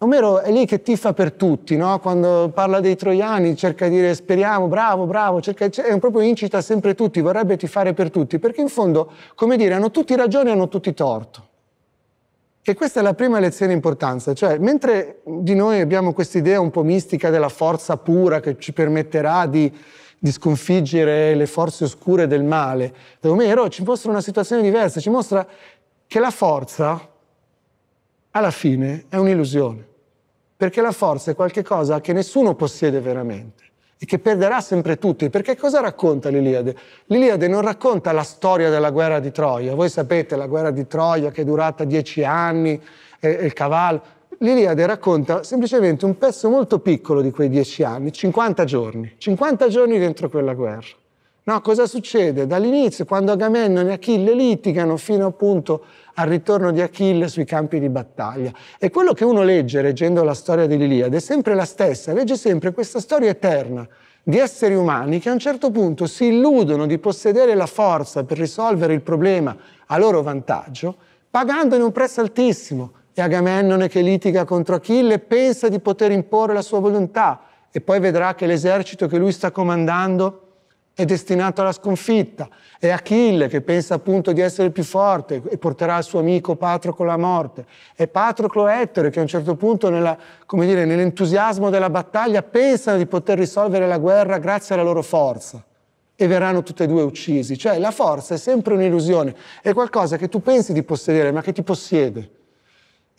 Omero è lì che tifa per tutti, no? quando parla dei troiani cerca di dire speriamo, bravo, bravo, cerca, cioè, proprio incita sempre tutti, vorrebbe tifare per tutti, perché in fondo, come dire, hanno tutti ragione e hanno tutti torto. E questa è la prima lezione di importanza, cioè mentre di noi abbiamo questa idea un po' mistica della forza pura che ci permetterà di, di sconfiggere le forze oscure del male, Omero ci mostra una situazione diversa, ci mostra che la forza alla fine è un'illusione, perché la forza è qualcosa che nessuno possiede veramente e che perderà sempre tutti, perché cosa racconta l'Iliade? L'Iliade non racconta la storia della guerra di Troia, voi sapete la guerra di Troia che è durata dieci anni, e, il cavallo, l'Iliade racconta semplicemente un pezzo molto piccolo di quei dieci anni, 50 giorni, 50 giorni dentro quella guerra. No, cosa succede? Dall'inizio, quando Agamennone e Achille litigano fino appunto al ritorno di Achille sui campi di battaglia. E quello che uno legge leggendo la storia dell'Iliade è sempre la stessa, legge sempre questa storia eterna di esseri umani che a un certo punto si illudono di possedere la forza per risolvere il problema a loro vantaggio, pagandone un prezzo altissimo. E Agamennone che litiga contro Achille pensa di poter imporre la sua volontà e poi vedrà che l'esercito che lui sta comandando è destinato alla sconfitta, è Achille che pensa appunto di essere il più forte e porterà il suo amico Patroclo alla morte, è Patroclo Ettore che a un certo punto nella, dire, nell'entusiasmo della battaglia pensano di poter risolvere la guerra grazie alla loro forza e verranno tutti e due uccisi. Cioè la forza è sempre un'illusione, è qualcosa che tu pensi di possedere ma che ti possiede.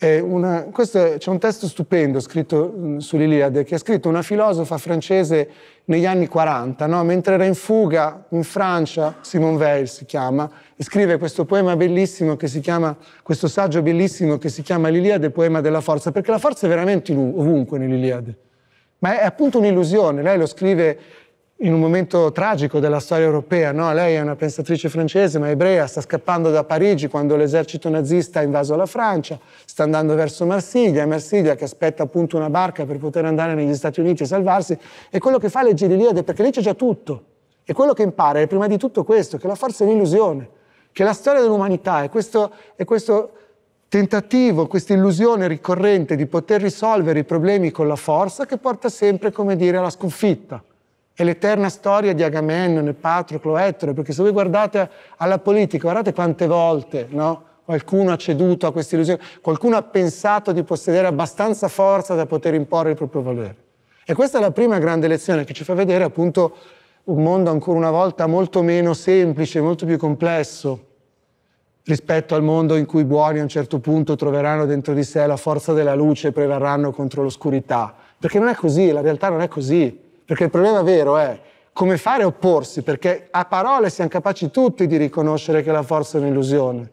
Una, questo, c'è un testo stupendo scritto mm, sull'Iliade che ha scritto una filosofa francese negli anni 40, no? mentre era in fuga in Francia, Simone Weil si chiama, e scrive questo poema bellissimo che si chiama, questo saggio bellissimo che si chiama L'Iliade, poema della forza, perché la forza è veramente ovunque nell'Iliade, ma è, è appunto un'illusione, lei lo scrive in un momento tragico della storia europea. No? Lei è una pensatrice francese, ma ebrea, sta scappando da Parigi quando l'esercito nazista ha invaso la Francia, sta andando verso Marsiglia, Marsiglia che aspetta appunto una barca per poter andare negli Stati Uniti e salvarsi. E quello che fa legge l'Iliade, perché lì c'è già tutto. E quello che impara è prima di tutto questo, che la forza è l'illusione, che la storia dell'umanità è questo, è questo tentativo, questa illusione ricorrente di poter risolvere i problemi con la forza che porta sempre, come dire, alla sconfitta. È l'eterna storia di Agamennone, Patroclo, Ettore, perché se voi guardate alla politica, guardate quante volte no? qualcuno ha ceduto a questa illusione, qualcuno ha pensato di possedere abbastanza forza da poter imporre il proprio valore. E questa è la prima grande lezione che ci fa vedere appunto un mondo ancora una volta molto meno semplice, molto più complesso rispetto al mondo in cui i buoni a un certo punto troveranno dentro di sé la forza della luce e prevarranno contro l'oscurità. Perché non è così, la realtà non è così. Perché il problema vero è come fare a opporsi, perché a parole siamo capaci tutti di riconoscere che la forza è un'illusione.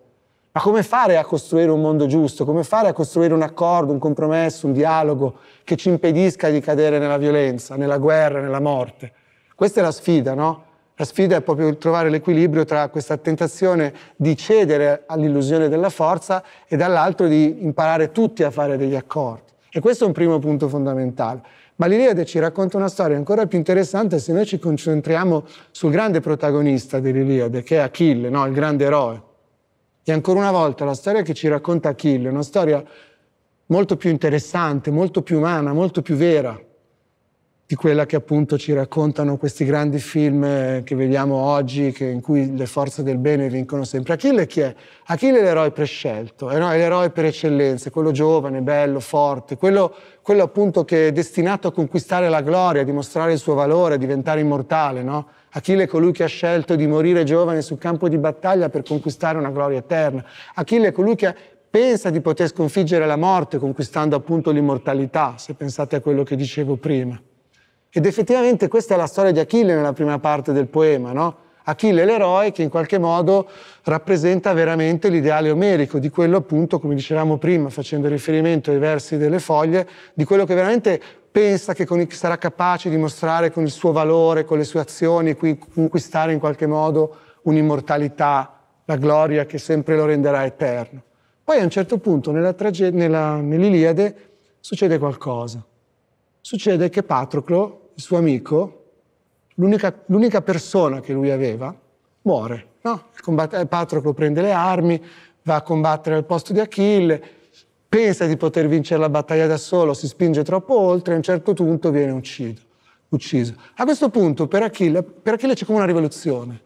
Ma come fare a costruire un mondo giusto? Come fare a costruire un accordo, un compromesso, un dialogo che ci impedisca di cadere nella violenza, nella guerra, nella morte? Questa è la sfida, no? La sfida è proprio trovare l'equilibrio tra questa tentazione di cedere all'illusione della forza e dall'altro di imparare tutti a fare degli accordi. E questo è un primo punto fondamentale. Ma l'Iliade ci racconta una storia ancora più interessante se noi ci concentriamo sul grande protagonista dell'Iliade, che è Achille, no? il grande eroe. E ancora una volta la storia che ci racconta Achille è una storia molto più interessante, molto più umana, molto più vera di quella che appunto ci raccontano questi grandi film eh, che vediamo oggi, che, in cui le forze del bene vincono sempre. Achille chi è? Achille è l'eroe prescelto, eh no? è l'eroe per eccellenza, quello giovane, bello, forte, quello, quello, appunto che è destinato a conquistare la gloria, a dimostrare il suo valore, a diventare immortale. No? Achille è colui che ha scelto di morire giovane sul campo di battaglia per conquistare una gloria eterna. Achille è colui che pensa di poter sconfiggere la morte conquistando appunto l'immortalità, se pensate a quello che dicevo prima. Ed effettivamente questa è la storia di Achille nella prima parte del poema, no? Achille l'eroe che in qualche modo rappresenta veramente l'ideale omerico, di quello appunto, come dicevamo prima, facendo riferimento ai versi delle foglie, di quello che veramente pensa che, con, che sarà capace di mostrare con il suo valore, con le sue azioni, qui, conquistare in qualche modo un'immortalità, la gloria che sempre lo renderà eterno. Poi a un certo punto nella trage- nella, nell'Iliade succede qualcosa. Succede che Patroclo, il suo amico, l'unica, l'unica persona che lui aveva, muore. No? Combatt- Patroclo prende le armi, va a combattere al posto di Achille, pensa di poter vincere la battaglia da solo, si spinge troppo oltre e a un certo punto viene ucciso. ucciso. A questo punto per Achille, per Achille c'è come una rivoluzione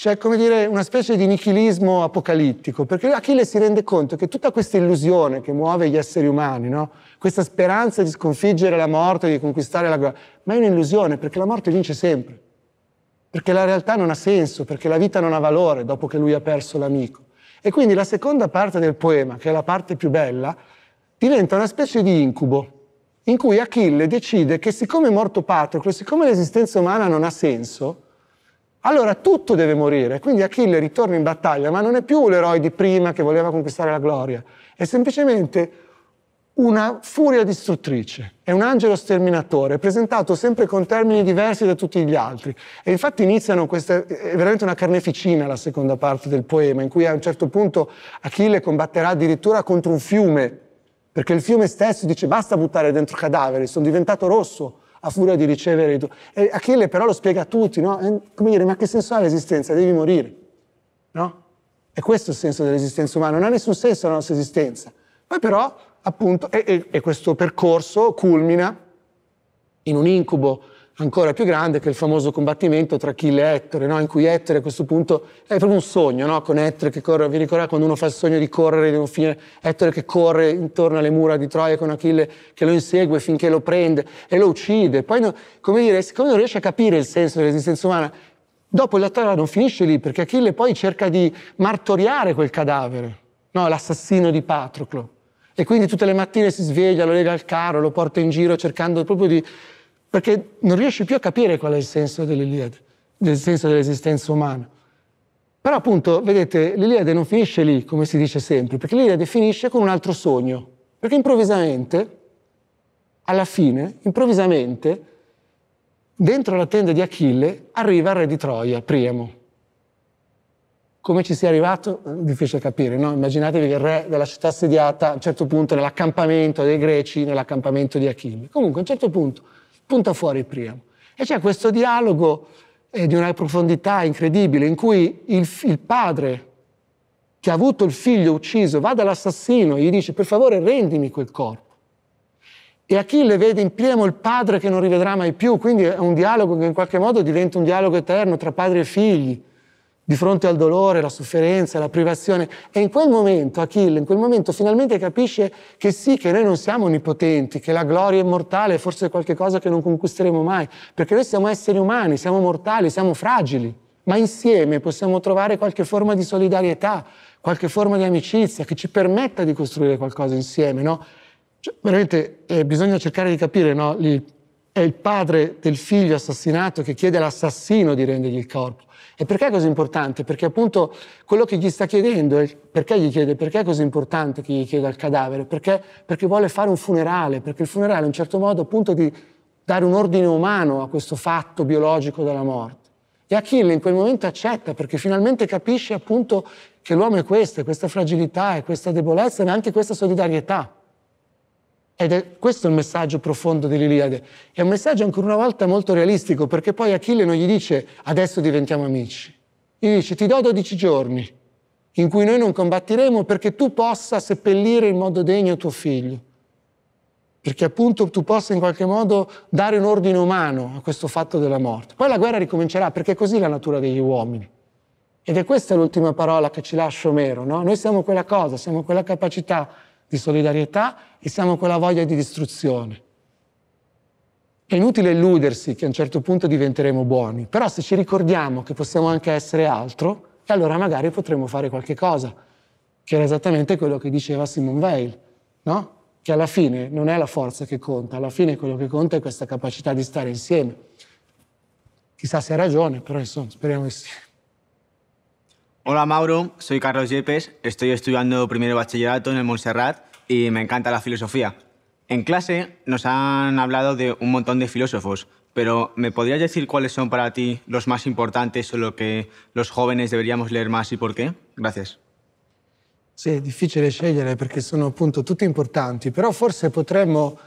c'è cioè, come dire una specie di nichilismo apocalittico, perché Achille si rende conto che tutta questa illusione che muove gli esseri umani, no? questa speranza di sconfiggere la morte, di conquistare la guerra, ma è un'illusione perché la morte vince sempre, perché la realtà non ha senso, perché la vita non ha valore dopo che lui ha perso l'amico. E quindi la seconda parte del poema, che è la parte più bella, diventa una specie di incubo, in cui Achille decide che siccome è morto Patroclo, siccome l'esistenza umana non ha senso, allora tutto deve morire, quindi Achille ritorna in battaglia, ma non è più l'eroe di prima che voleva conquistare la gloria, è semplicemente una furia distruttrice, è un angelo sterminatore, presentato sempre con termini diversi da tutti gli altri. E infatti iniziano questa, è veramente una carneficina la seconda parte del poema, in cui a un certo punto Achille combatterà addirittura contro un fiume, perché il fiume stesso dice basta buttare dentro cadaveri, sono diventato rosso, a furia di ricevere... Tu- e Achille però lo spiega a tutti, no? come dire, ma che senso ha l'esistenza? Devi morire, no? E questo è il senso dell'esistenza umana, non ha nessun senso la nostra esistenza. Poi però, appunto, e, e, e questo percorso culmina in un incubo ancora più grande, che è il famoso combattimento tra Achille e Ettore, no? in cui Ettore a questo punto è proprio un sogno, no? con Ettore che corre, vi ricordate quando uno fa il sogno di correre, di un fine, Ettore che corre intorno alle mura di Troia con Achille che lo insegue finché lo prende e lo uccide. Poi, no, come dire, siccome non riesce a capire il senso dell'esistenza umana, dopo la Troia non finisce lì, perché Achille poi cerca di martoriare quel cadavere, l'assassino di Patroclo. E quindi tutte le mattine si sveglia, lo lega al carro, lo porta in giro cercando proprio di perché non riesci più a capire qual è il senso dell'Iliade, del senso dell'esistenza umana. Però appunto, vedete, l'Iliade non finisce lì, come si dice sempre, perché l'Iliade finisce con un altro sogno, perché improvvisamente, alla fine, improvvisamente, dentro la tenda di Achille arriva il re di Troia, Priamo. Come ci sia arrivato? Eh, difficile capire, no? Immaginatevi che il re della città assediata, a un certo punto, nell'accampamento dei greci, nell'accampamento di Achille. Comunque, a un certo punto, punta fuori Priamo. E c'è questo dialogo eh, di una profondità incredibile in cui il, il padre che ha avuto il figlio ucciso va dall'assassino e gli dice per favore rendimi quel corpo. E Achille vede in Priamo il padre che non rivedrà mai più, quindi è un dialogo che in qualche modo diventa un dialogo eterno tra padre e figli di fronte al dolore, alla sofferenza, alla privazione. E in quel momento, Achille, in quel momento finalmente capisce che sì, che noi non siamo onnipotenti, che la gloria immortale è forse qualcosa che non conquisteremo mai, perché noi siamo esseri umani, siamo mortali, siamo fragili, ma insieme possiamo trovare qualche forma di solidarietà, qualche forma di amicizia che ci permetta di costruire qualcosa insieme, no? Cioè, veramente eh, bisogna cercare di capire, no? Lì, è il padre del figlio assassinato che chiede all'assassino di rendergli il corpo. E perché è così importante? Perché appunto quello che gli sta chiedendo, è perché gli chiede, perché è così importante che gli chieda il cadavere? Perché, perché vuole fare un funerale, perché il funerale è un certo modo appunto di dare un ordine umano a questo fatto biologico della morte. E Achille in quel momento accetta perché finalmente capisce appunto che l'uomo è questo, è questa fragilità, è questa debolezza, ma anche questa solidarietà. Ed è questo il messaggio profondo dell'Iliade. È un messaggio ancora una volta molto realistico, perché poi Achille non gli dice adesso diventiamo amici. Gli dice ti do 12 giorni in cui noi non combatteremo perché tu possa seppellire in modo degno tuo figlio. Perché appunto tu possa in qualche modo dare un ordine umano a questo fatto della morte. Poi la guerra ricomincerà perché è così la natura degli uomini. Ed è questa l'ultima parola che ci lascia Omero, no? Noi siamo quella cosa, siamo quella capacità di solidarietà e siamo quella voglia di distruzione. È inutile illudersi che a un certo punto diventeremo buoni, però se ci ricordiamo che possiamo anche essere altro, allora magari potremo fare qualche cosa, che era esattamente quello che diceva Simone Weil, no? che alla fine non è la forza che conta, alla fine quello che conta è questa capacità di stare insieme. Chissà se ha ragione, però insomma speriamo di sì. Hola Mauro, soy Carlos Yepes, estoy estudiando primero bachillerato en el Montserrat y me encanta la filosofía. En clase nos han hablado de un montón de filósofos, pero ¿me podrías decir cuáles son para ti los más importantes o lo que los jóvenes deberíamos leer más y por qué? Gracias. Sí, è difficile scegliere perché sono appunto tutti importanti, però forse potremmo,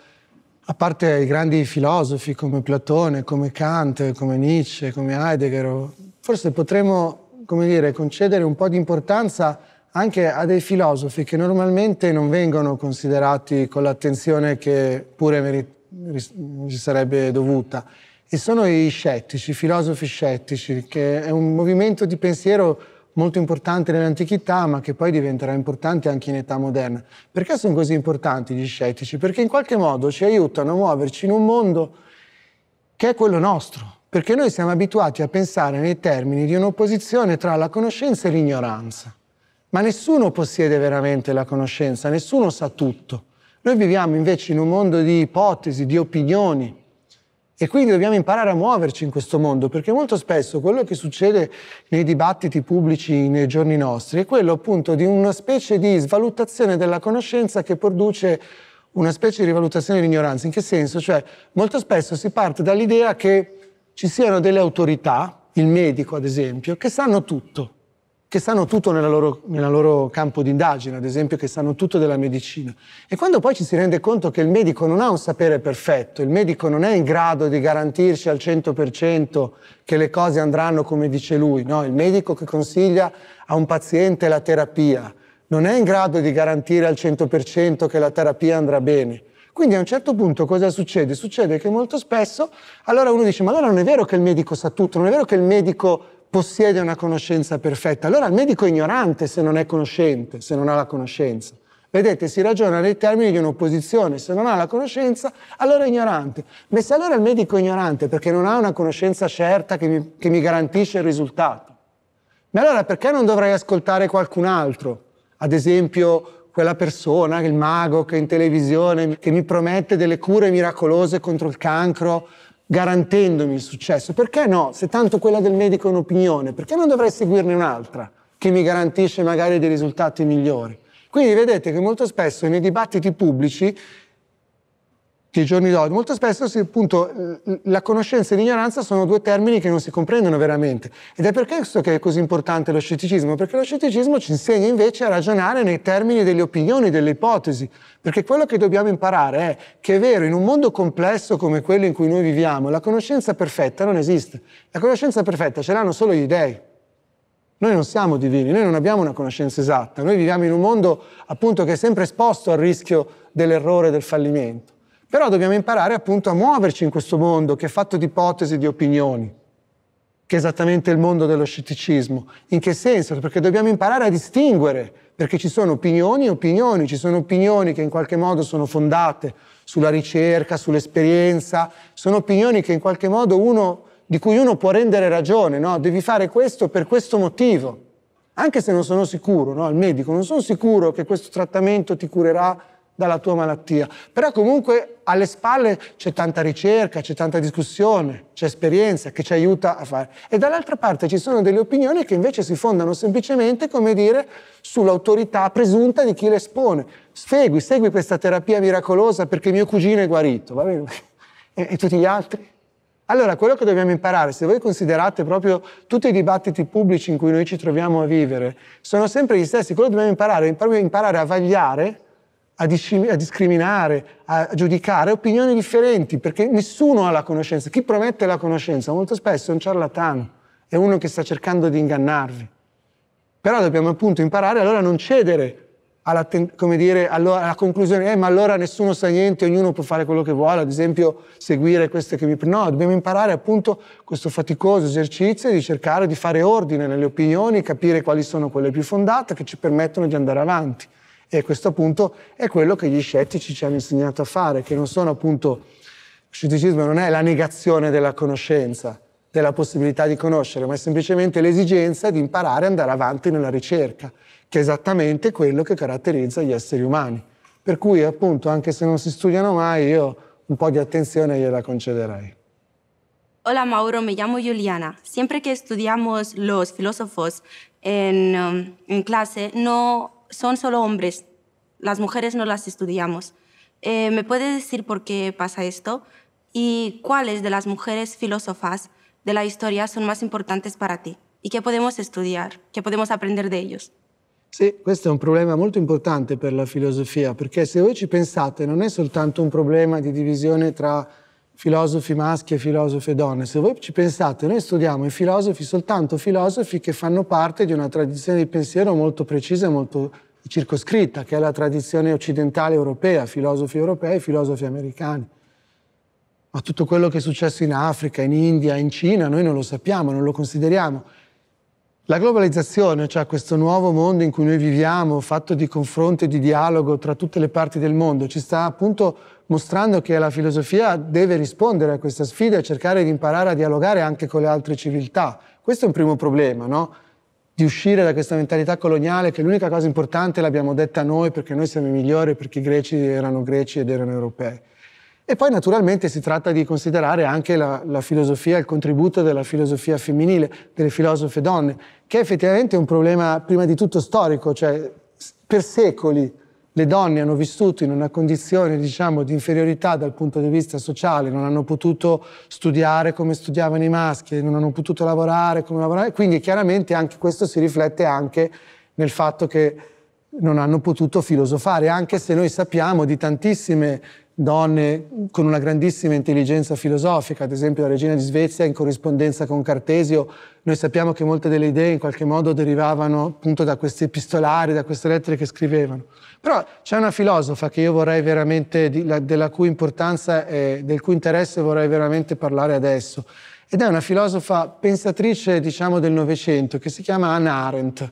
a parte i grandi filosofi come Platone, come Kant, come Nietzsche, come Heidegger, forse potremmo come dire, concedere un po' di importanza anche a dei filosofi che normalmente non vengono considerati con l'attenzione che pure merit- ci sarebbe dovuta. E sono i scettici, i filosofi scettici, che è un movimento di pensiero molto importante nell'antichità, ma che poi diventerà importante anche in età moderna. Perché sono così importanti gli scettici? Perché in qualche modo ci aiutano a muoverci in un mondo che è quello nostro, perché noi siamo abituati a pensare nei termini di un'opposizione tra la conoscenza e l'ignoranza. Ma nessuno possiede veramente la conoscenza, nessuno sa tutto. Noi viviamo invece in un mondo di ipotesi, di opinioni e quindi dobbiamo imparare a muoverci in questo mondo perché molto spesso quello che succede nei dibattiti pubblici nei giorni nostri è quello appunto di una specie di svalutazione della conoscenza che produce una specie di rivalutazione dell'ignoranza. In che senso? Cioè molto spesso si parte dall'idea che ci siano delle autorità, il medico ad esempio, che sanno tutto, che sanno tutto nel loro, loro, campo d'indagine, ad esempio che sanno tutto della medicina. E quando poi ci si rende conto che il medico non ha un sapere perfetto, il medico non è in grado di garantirci al 100% che le cose andranno come dice lui, no? il medico che consiglia a un paziente la terapia non è in grado di garantire al 100% che la terapia andrà bene quindi a un certo punto cosa succede? Succede che molto spesso allora uno dice ma allora non è vero che il medico sa tutto, non è vero che il medico possiede una conoscenza perfetta, allora il medico è ignorante se non è conoscente, se non ha la conoscenza. Vedete, si ragiona nei termini di un'opposizione, se non ha la conoscenza, allora è ignorante. Ma se allora il medico è ignorante perché non ha una conoscenza certa che mi, che mi garantisce il risultato, ma allora perché non dovrei ascoltare qualcun altro? Ad esempio quella persona, il mago che è in televisione che mi promette delle cure miracolose contro il cancro, garantendomi il successo. Perché no? Se tanto quella del medico è un'opinione, perché non dovrei seguirne un'altra che mi garantisce magari dei risultati migliori? Quindi vedete che molto spesso nei dibattiti pubblici che i giorni d'oggi. Molto spesso si, appunto, eh, la conoscenza e l'ignoranza sono due termini che non si comprendono veramente. Ed è per questo che è così importante lo scetticismo, perché lo scetticismo ci insegna invece a ragionare nei termini delle opinioni, delle ipotesi. Perché quello che dobbiamo imparare è che è vero, in un mondo complesso come quello in cui noi viviamo, la conoscenza perfetta non esiste. La conoscenza perfetta ce l'hanno solo gli dèi. Noi non siamo divini, noi non abbiamo una conoscenza esatta, noi viviamo in un mondo appunto che è sempre esposto al rischio dell'errore, del fallimento. Però dobbiamo imparare appunto a muoverci in questo mondo che è fatto di ipotesi, e di opinioni, che è esattamente il mondo dello scetticismo. In che senso? Perché dobbiamo imparare a distinguere, perché ci sono opinioni e opinioni, ci sono opinioni che in qualche modo sono fondate sulla ricerca, sull'esperienza, sono opinioni che in qualche modo uno, di cui uno può rendere ragione, no? Devi fare questo per questo motivo. Anche se non sono sicuro, no? Al medico, non sono sicuro che questo trattamento ti curerà dalla tua malattia. Però comunque alle spalle c'è tanta ricerca, c'è tanta discussione, c'è esperienza che ci aiuta a fare. E dall'altra parte ci sono delle opinioni che invece si fondano semplicemente, come dire, sull'autorità presunta di chi le espone. Segui, segui questa terapia miracolosa perché mio cugino è guarito, va bene? e, e tutti gli altri? Allora, quello che dobbiamo imparare, se voi considerate proprio tutti i dibattiti pubblici in cui noi ci troviamo a vivere, sono sempre gli stessi. Quello che dobbiamo imparare è imparare a vagliare a, discrim- a discriminare, a giudicare opinioni differenti, perché nessuno ha la conoscenza. Chi promette la conoscenza molto spesso è un ciarlatano, è uno che sta cercando di ingannarvi. Però dobbiamo appunto imparare allora a non cedere alla, ten- dire, alla conclusione, eh, ma allora nessuno sa niente, ognuno può fare quello che vuole, ad esempio seguire queste che mi... No, dobbiamo imparare appunto questo faticoso esercizio di cercare di fare ordine nelle opinioni, capire quali sono quelle più fondate che ci permettono di andare avanti. E a questo punto è quello che gli scettici ci hanno insegnato a fare, che non sono appunto, scetticismo non è la negazione della conoscenza, della possibilità di conoscere, ma è semplicemente l'esigenza di imparare ad andare avanti nella ricerca, che è esattamente quello che caratterizza gli esseri umani. Per cui appunto, anche se non si studiano mai, io un po' di attenzione gliela concederei. Hola Mauro, me llamo Juliana. Siempre que estudiamos los filósofos en, um, en clase, no son solo hombres. Las mujeres no las estudiamos. Eh, ¿Me puede decir por qué pasa esto? ¿Y cuáles de las mujeres filósofas de la historia son más importantes para ti? ¿Y qué podemos estudiar? ¿Qué podemos aprender de ellos? Sí, este es un problema muy importante para la filosofía, porque se voi ci pensate non è soltanto un problema di divisione entre... filosofi maschi e filosofe donne. Se voi ci pensate, noi studiamo i filosofi soltanto filosofi che fanno parte di una tradizione di pensiero molto precisa e molto circoscritta, che è la tradizione occidentale europea, filosofi europei, filosofi americani. Ma tutto quello che è successo in Africa, in India, in Cina, noi non lo sappiamo, non lo consideriamo. La globalizzazione, cioè questo nuovo mondo in cui noi viviamo, fatto di confronto e di dialogo tra tutte le parti del mondo, ci sta appunto mostrando che la filosofia deve rispondere a questa sfida e cercare di imparare a dialogare anche con le altre civiltà. Questo è un primo problema, no? di uscire da questa mentalità coloniale che l'unica cosa importante l'abbiamo detta noi perché noi siamo i migliori, perché i greci erano greci ed erano europei. E poi naturalmente si tratta di considerare anche la, la filosofia, il contributo della filosofia femminile, delle filosofe donne, che è effettivamente un problema prima di tutto storico, cioè per secoli le donne hanno vissuto in una condizione diciamo, di inferiorità dal punto di vista sociale, non hanno potuto studiare come studiavano i maschi, non hanno potuto lavorare come lavoravano, quindi chiaramente anche questo si riflette anche nel fatto che non hanno potuto filosofare, anche se noi sappiamo di tantissime donne con una grandissima intelligenza filosofica, ad esempio la regina di Svezia in corrispondenza con Cartesio noi sappiamo che molte delle idee in qualche modo derivavano appunto da questi epistolari, da queste lettere che scrivevano. Però c'è una filosofa che io vorrei veramente, della cui importanza e del cui interesse vorrei veramente parlare adesso. Ed è una filosofa pensatrice, diciamo, del Novecento, che si chiama Anna Arendt.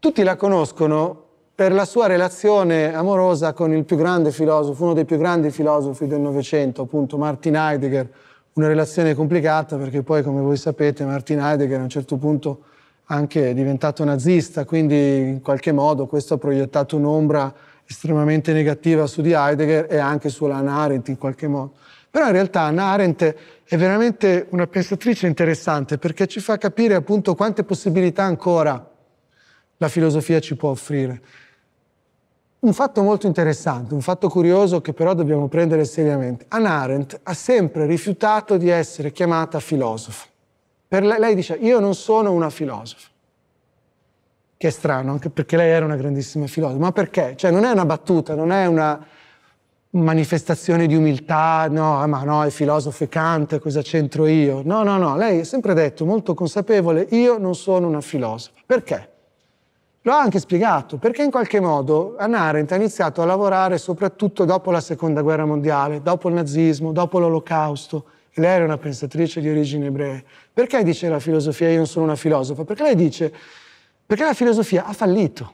Tutti la conoscono per la sua relazione amorosa con il più grande filosofo, uno dei più grandi filosofi del Novecento, appunto Martin Heidegger una relazione complicata perché poi, come voi sapete, Martin Heidegger a un certo punto anche è diventato nazista, quindi in qualche modo questo ha proiettato un'ombra estremamente negativa su di Heidegger e anche su Anna Arendt in qualche modo. Però in realtà Anna Arendt è veramente una pensatrice interessante perché ci fa capire appunto quante possibilità ancora la filosofia ci può offrire. Un fatto molto interessante, un fatto curioso che però dobbiamo prendere seriamente. Anna Arendt ha sempre rifiutato di essere chiamata filosofa. Per lei, lei dice io non sono una filosofa. Che è strano, anche perché lei era una grandissima filosofa. Ma perché? Cioè non è una battuta, non è una manifestazione di umiltà, no, ah, ma no, è filosofo e Kant, cosa c'entro io? No, no, no, lei ha sempre detto, molto consapevole, io non sono una filosofa. Perché? Lo ha anche spiegato, perché in qualche modo Hannah Arendt ha iniziato a lavorare soprattutto dopo la Seconda Guerra Mondiale, dopo il nazismo, dopo l'Olocausto. E lei era una pensatrice di origini ebree. Perché dice la filosofia io non sono una filosofa? Perché lei dice, perché la filosofia ha fallito.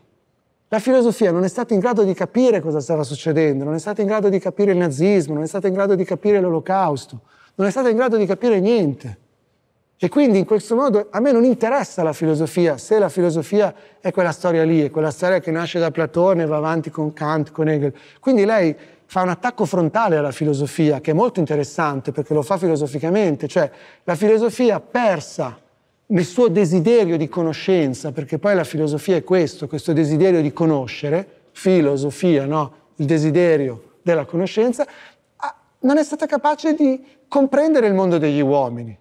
La filosofia non è stata in grado di capire cosa stava succedendo, non è stata in grado di capire il nazismo, non è stata in grado di capire l'Olocausto, non è stata in grado di capire niente. E quindi in questo modo a me non interessa la filosofia, se la filosofia è quella storia lì, è quella storia che nasce da Platone e va avanti con Kant, con Hegel. Quindi lei fa un attacco frontale alla filosofia, che è molto interessante perché lo fa filosoficamente, cioè la filosofia persa nel suo desiderio di conoscenza, perché poi la filosofia è questo, questo desiderio di conoscere, filosofia, no? il desiderio della conoscenza, non è stata capace di comprendere il mondo degli uomini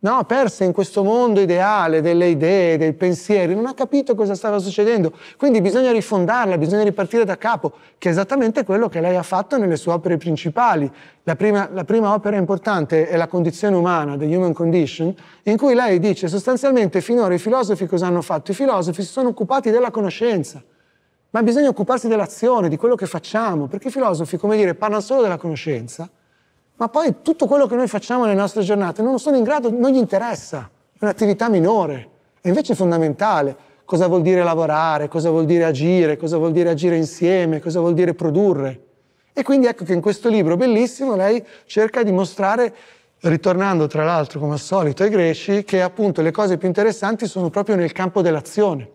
no, persa in questo mondo ideale delle idee, dei pensieri, non ha capito cosa stava succedendo. Quindi bisogna rifondarla, bisogna ripartire da capo, che è esattamente quello che lei ha fatto nelle sue opere principali. La prima, la prima opera importante è La condizione umana, The Human Condition, in cui lei dice sostanzialmente finora i filosofi cosa hanno fatto? I filosofi si sono occupati della conoscenza. Ma bisogna occuparsi dell'azione, di quello che facciamo, perché i filosofi, come dire, parlano solo della conoscenza, ma poi tutto quello che noi facciamo nelle nostre giornate non sono in grado, non gli interessa, è un'attività minore, è invece fondamentale. Cosa vuol dire lavorare, cosa vuol dire agire, cosa vuol dire agire insieme, cosa vuol dire produrre. E quindi ecco che in questo libro bellissimo lei cerca di mostrare, ritornando tra l'altro come al solito ai greci, che appunto le cose più interessanti sono proprio nel campo dell'azione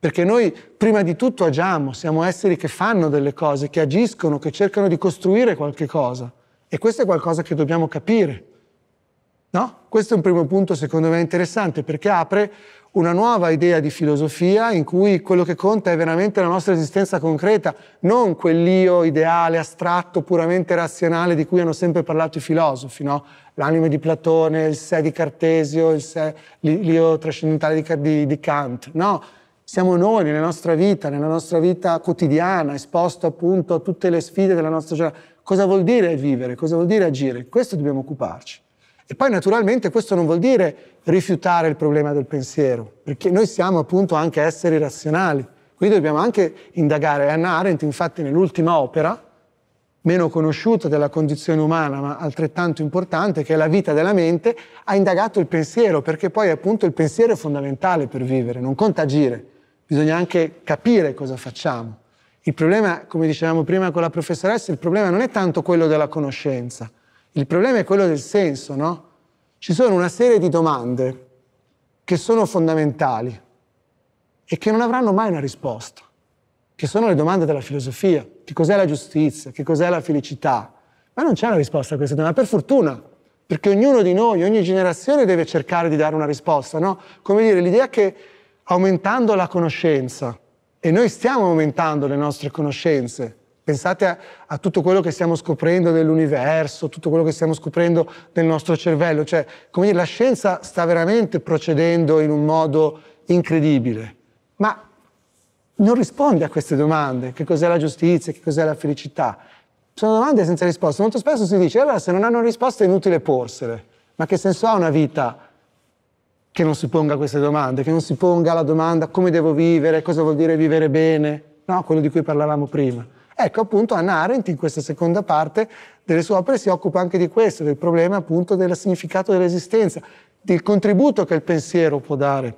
perché noi prima di tutto agiamo, siamo esseri che fanno delle cose, che agiscono, che cercano di costruire qualche cosa. E questo è qualcosa che dobbiamo capire. No? Questo è un primo punto secondo me interessante perché apre una nuova idea di filosofia in cui quello che conta è veramente la nostra esistenza concreta, non quell'io ideale, astratto, puramente razionale di cui hanno sempre parlato i filosofi, no? l'anime di Platone, il sé di Cartesio, il sé, l'io trascendentale di, di, di Kant. No, siamo noi nella nostra vita, nella nostra vita quotidiana, esposto appunto a tutte le sfide della nostra giornata cosa vuol dire vivere, cosa vuol dire agire, questo dobbiamo occuparci. E poi naturalmente questo non vuol dire rifiutare il problema del pensiero, perché noi siamo appunto anche esseri razionali, quindi dobbiamo anche indagare. Anna Arendt infatti nell'ultima opera, meno conosciuta della condizione umana, ma altrettanto importante, che è la vita della mente, ha indagato il pensiero, perché poi appunto il pensiero è fondamentale per vivere, non conta agire, bisogna anche capire cosa facciamo. Il problema, come dicevamo prima con la professoressa, il problema non è tanto quello della conoscenza, il problema è quello del senso, no? Ci sono una serie di domande che sono fondamentali e che non avranno mai una risposta, che sono le domande della filosofia. Che cos'è la giustizia? Che cos'è la felicità? Ma non c'è una risposta a queste domande, per fortuna, perché ognuno di noi, ogni generazione deve cercare di dare una risposta, no? Come dire, l'idea che aumentando la conoscenza e noi stiamo aumentando le nostre conoscenze. Pensate a, a, tutto quello che stiamo scoprendo dell'universo, tutto quello che stiamo scoprendo del nostro cervello. Cioè, come dire, la scienza sta veramente procedendo in un modo incredibile. Ma non risponde a queste domande. Che cos'è la giustizia? Che cos'è la felicità? Sono domande senza risposta. Molto spesso si dice, eh, allora se non hanno risposta è inutile porsele. Ma che senso ha una vita che non si ponga queste domande, che non si ponga la domanda come devo vivere, cosa vuol dire vivere bene, no? quello di cui parlavamo prima. Ecco appunto Anna Arendt in questa seconda parte delle sue opere si occupa anche di questo, del problema appunto del significato dell'esistenza, del contributo che il pensiero può dare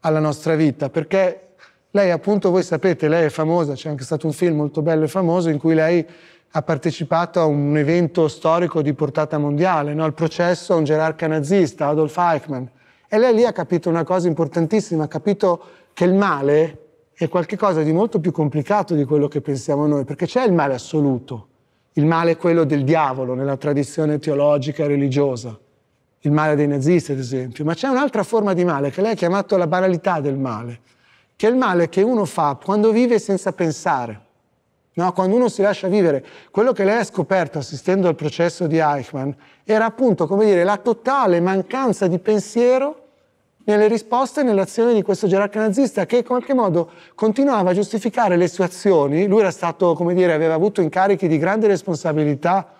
alla nostra vita, perché lei appunto, voi sapete, lei è famosa, c'è anche stato un film molto bello e famoso in cui lei ha partecipato a un evento storico di portata mondiale, no? il processo a un gerarca nazista, Adolf Eichmann, e lei lì ha capito una cosa importantissima, ha capito che il male è qualcosa di molto più complicato di quello che pensiamo noi, perché c'è il male assoluto. Il male è quello del diavolo nella tradizione teologica e religiosa, il male dei nazisti ad esempio, ma c'è un'altra forma di male che lei ha chiamato la banalità del male, che è il male che uno fa quando vive senza pensare, no? quando uno si lascia vivere. Quello che lei ha scoperto assistendo al processo di Eichmann era appunto, come dire, la totale mancanza di pensiero nelle risposte e nell'azione di questo gerarca nazista che in qualche modo continuava a giustificare le sue azioni. Lui era stato, come dire, aveva avuto incarichi di grande responsabilità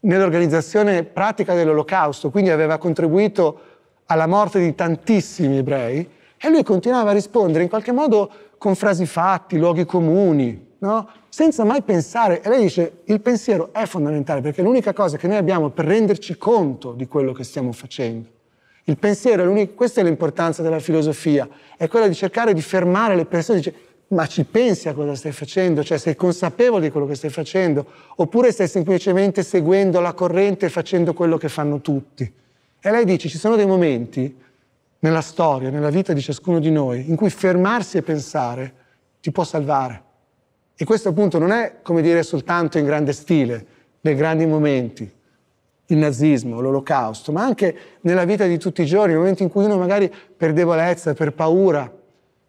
nell'organizzazione pratica dell'olocausto, quindi aveva contribuito alla morte di tantissimi ebrei e lui continuava a rispondere in qualche modo con frasi fatti, luoghi comuni, no? senza mai pensare. E lei dice, il pensiero è fondamentale perché è l'unica cosa che noi abbiamo per renderci conto di quello che stiamo facendo. Il pensiero è l'unico, questa è l'importanza della filosofia, è quella di cercare di fermare le persone, di ma ci pensi a cosa stai facendo, cioè sei consapevole di quello che stai facendo, oppure stai semplicemente seguendo la corrente e facendo quello che fanno tutti. E lei dice, ci sono dei momenti nella storia, nella vita di ciascuno di noi, in cui fermarsi e pensare ti può salvare. E questo appunto non è, come dire, soltanto in grande stile, nei grandi momenti, il nazismo, l'olocausto, ma anche nella vita di tutti i giorni, nel momento in cui uno magari per debolezza, per paura,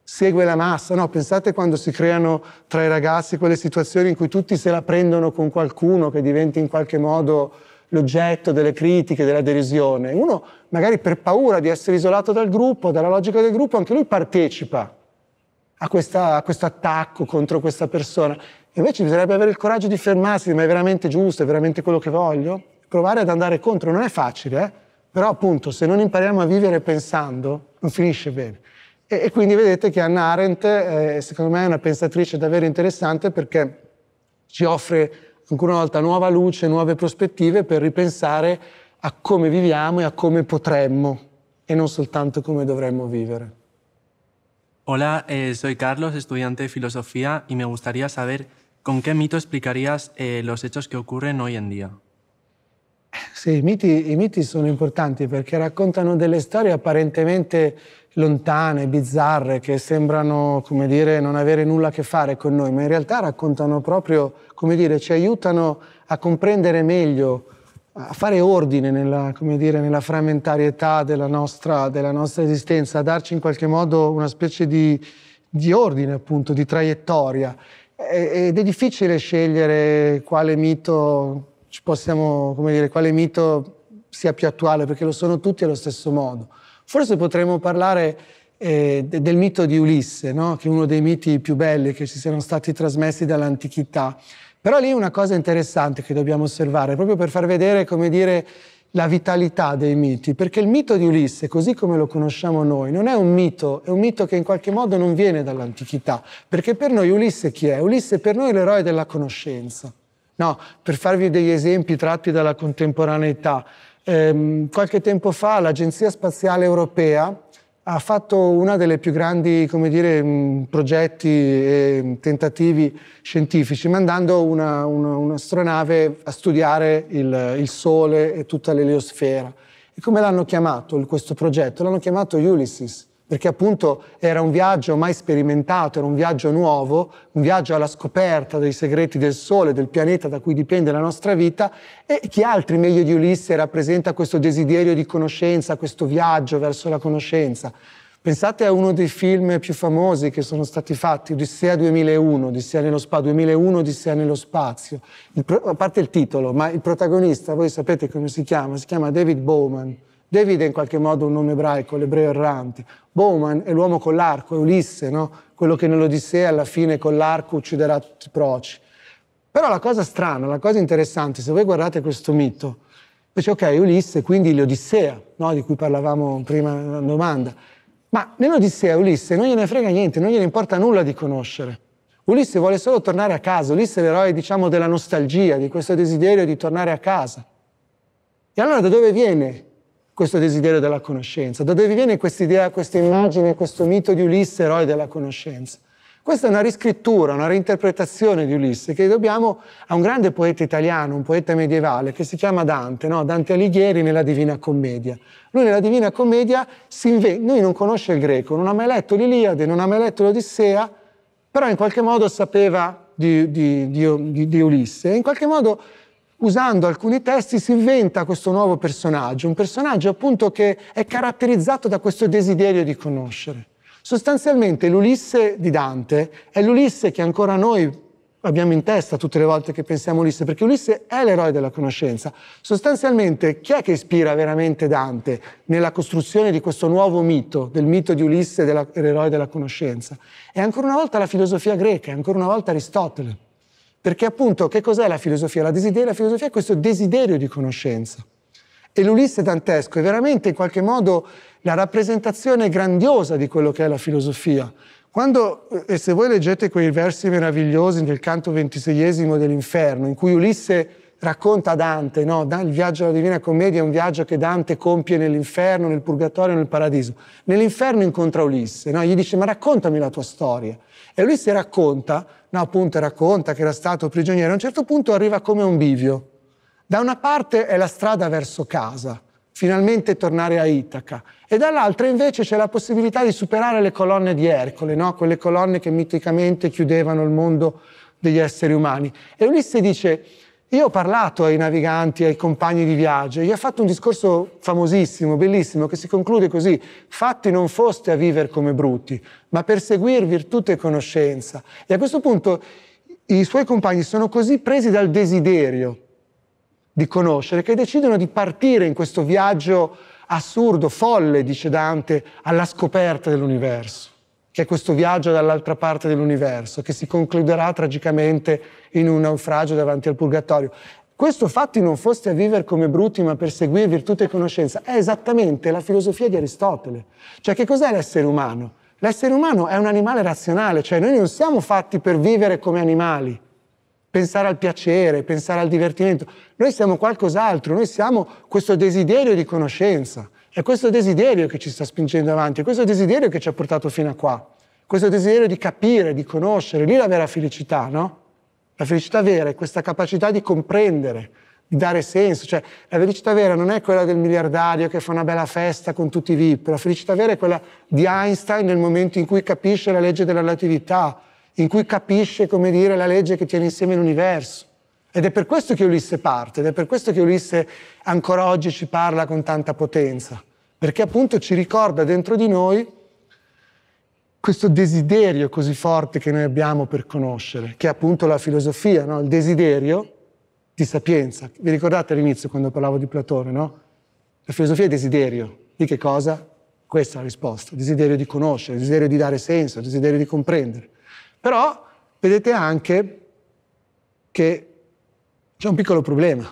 segue la massa. No, pensate quando si creano tra i ragazzi quelle situazioni in cui tutti se la prendono con qualcuno che diventa in qualche modo l'oggetto delle critiche, della derisione. Uno magari per paura di essere isolato dal gruppo, dalla logica del gruppo, anche lui partecipa a, questa, a questo attacco contro questa persona. Invece bisognerebbe avere il coraggio di fermarsi, ma è veramente giusto, è veramente quello che voglio? provare ad andare contro. Non è facile, eh? però appunto se non impariamo a vivere pensando non finisce bene. E, e quindi vedete che Anna Arendt, eh, secondo me, è una pensatrice davvero interessante perché ci offre ancora una volta nuova luce, nuove prospettive per ripensare a come viviamo e a come potremmo e non soltanto come dovremmo vivere. Hola, eh, soy Carlos, estudiante de filosofía y me gustaría saber con qué mito explicarías eh, los hechos que ocurren hoy en día. Sì, i miti, i miti, sono importanti perché raccontano delle storie apparentemente lontane, bizzarre, che sembrano, come dire, non avere nulla a che fare con noi, ma in realtà raccontano proprio, come dire, ci aiutano a comprendere meglio, a fare ordine nella, dire, nella frammentarietà della nostra, della nostra, esistenza, a darci in qualche modo una specie di, di ordine, appunto, di traiettoria. Ed è difficile scegliere quale mito ci possiamo, come dire, quale mito sia più attuale, perché lo sono tutti allo stesso modo. Forse potremmo parlare eh, del mito di Ulisse, no? che è uno dei miti più belli che ci siano stati trasmessi dall'antichità. Però lì una cosa interessante che dobbiamo osservare, proprio per far vedere, come dire, la vitalità dei miti, perché il mito di Ulisse, così come lo conosciamo noi, non è un mito, è un mito che in qualche modo non viene dall'antichità, perché per noi Ulisse chi è? Ulisse è per noi l'eroe della conoscenza. No, per farvi degli esempi tratti dalla contemporaneità, ehm, qualche tempo fa l'Agenzia Spaziale Europea ha fatto uno dei più grandi dire, progetti e tentativi scientifici, mandando una, una, un'astronave a studiare il, il Sole e tutta l'eliosfera. E come l'hanno chiamato questo progetto? L'hanno chiamato Ulysses perché appunto era un viaggio mai sperimentato, era un viaggio nuovo, un viaggio alla scoperta dei segreti del Sole, del pianeta da cui dipende la nostra vita, e chi altri meglio di Ulisse rappresenta questo desiderio di conoscenza, questo viaggio verso la conoscenza. Pensate a uno dei film più famosi che sono stati fatti, Odissea 2001, Odissea nello Spazio 2001, Odissea nello Spazio. Pro- a parte il titolo, ma il protagonista, voi sapete come si chiama, si chiama David Bowman David è in qualche modo un nome ebraico, l'ebreo errante. Bowman è l'uomo con l'arco, è Ulisse, no? quello che nell'Odissea alla fine con l'arco ucciderà tutti i proci. Però la cosa strana, la cosa interessante, se voi guardate questo mito, dice ok, Ulisse, quindi l'Odissea, no? di cui parlavamo prima nella domanda, ma nell'Odissea Ulisse non gliene frega niente, non gliene importa nulla di conoscere. Ulisse vuole solo tornare a casa, Ulisse è l'eroe diciamo della nostalgia, di questo desiderio di tornare a casa. E allora da dove viene questo desiderio della conoscenza? Da dove viene questa idea, questa immagine, questo mito di Ulisse, eroe della conoscenza? Questa è una riscrittura, una reinterpretazione di Ulisse che dobbiamo a un grande poeta italiano, un poeta medievale che si chiama Dante, no? Dante Alighieri nella Divina Commedia. Lui nella Divina Commedia si inventa, lui non conosce il greco, non ha mai letto l'Iliade, non ha mai letto l'Odissea, però in qualche modo sapeva di, di, di, di Ulisse e in qualche modo usando alcuni testi si inventa questo nuovo personaggio, un personaggio appunto che è caratterizzato da questo desiderio di conoscere. Sostanzialmente l'Ulisse di Dante è l'Ulisse che ancora noi abbiamo in testa tutte le volte che pensiamo a Ulisse, perché Ulisse è l'eroe della conoscenza. Sostanzialmente chi è che ispira veramente Dante nella costruzione di questo nuovo mito, del mito di Ulisse, dell'eroe della conoscenza? È ancora una volta la filosofia greca, è ancora una volta Aristotele. Perché appunto che cos'è la filosofia? La desiderio, la filosofia è questo desiderio di conoscenza. E l'Ulisse dantesco è veramente in qualche modo la rappresentazione grandiosa di quello che è la filosofia. Quando, eh, e se voi leggete quei versi meravigliosi del canto ventiseiesimo dell'inferno, in cui Ulisse racconta Dante, no? il viaggio alla Divina Commedia è un viaggio che Dante compie nell'inferno, nel purgatorio, nel paradiso. Nell'inferno incontra Ulisse, no? gli dice ma raccontami la tua storia. E Ulisse racconta, no, appunto racconta che era stato prigioniero, a un certo punto arriva come un bivio. Da una parte è la strada verso casa, finalmente tornare a Itaca, e dall'altra invece c'è la possibilità di superare le colonne di Ercole, no? quelle colonne che miticamente chiudevano il mondo degli esseri umani. E Ulisse dice io ho parlato ai naviganti, ai compagni di viaggio, e gli ho fatto un discorso famosissimo, bellissimo, che si conclude così. Fatti non foste a vivere come brutti, ma per seguir virtù e conoscenza. E a questo punto i suoi compagni sono così presi dal desiderio di conoscere che decidono di partire in questo viaggio assurdo, folle, dice Dante, alla scoperta dell'universo che è questo viaggio dall'altra parte dell'universo, che si concluderà tragicamente in un naufragio davanti al purgatorio. Questo fatti non foste a vivere come brutti ma per seguire virtù e conoscenza, è esattamente la filosofia di Aristotele. Cioè, che cos'è l'essere umano? L'essere umano è un animale razionale, cioè noi non siamo fatti per vivere come animali, pensare al piacere, pensare al divertimento. Noi siamo qualcos'altro, noi siamo questo desiderio di conoscenza. È questo desiderio che ci sta spingendo avanti, è questo desiderio che ci ha portato fino a qua, questo desiderio di capire, di conoscere, lì la vera felicità, no? La felicità vera è questa capacità di comprendere, di dare senso, cioè la felicità vera non è quella del miliardario che fa una bella festa con tutti i VIP, la felicità vera è quella di Einstein nel momento in cui capisce la legge della relatività, in cui capisce, come dire, la legge che tiene insieme l'universo. Ed è per questo che Ulisse parte, ed è per questo che Ulisse ancora oggi ci parla con tanta potenza, perché appunto ci ricorda dentro di noi questo desiderio così forte che noi abbiamo per conoscere, che è appunto la filosofia, no? il desiderio di sapienza. Vi ricordate all'inizio quando parlavo di Platone, no? La filosofia è desiderio. Di che cosa? Questa è la risposta. Desiderio di conoscere, desiderio di dare senso, desiderio di comprendere. Però vedete anche che c'è un piccolo problema,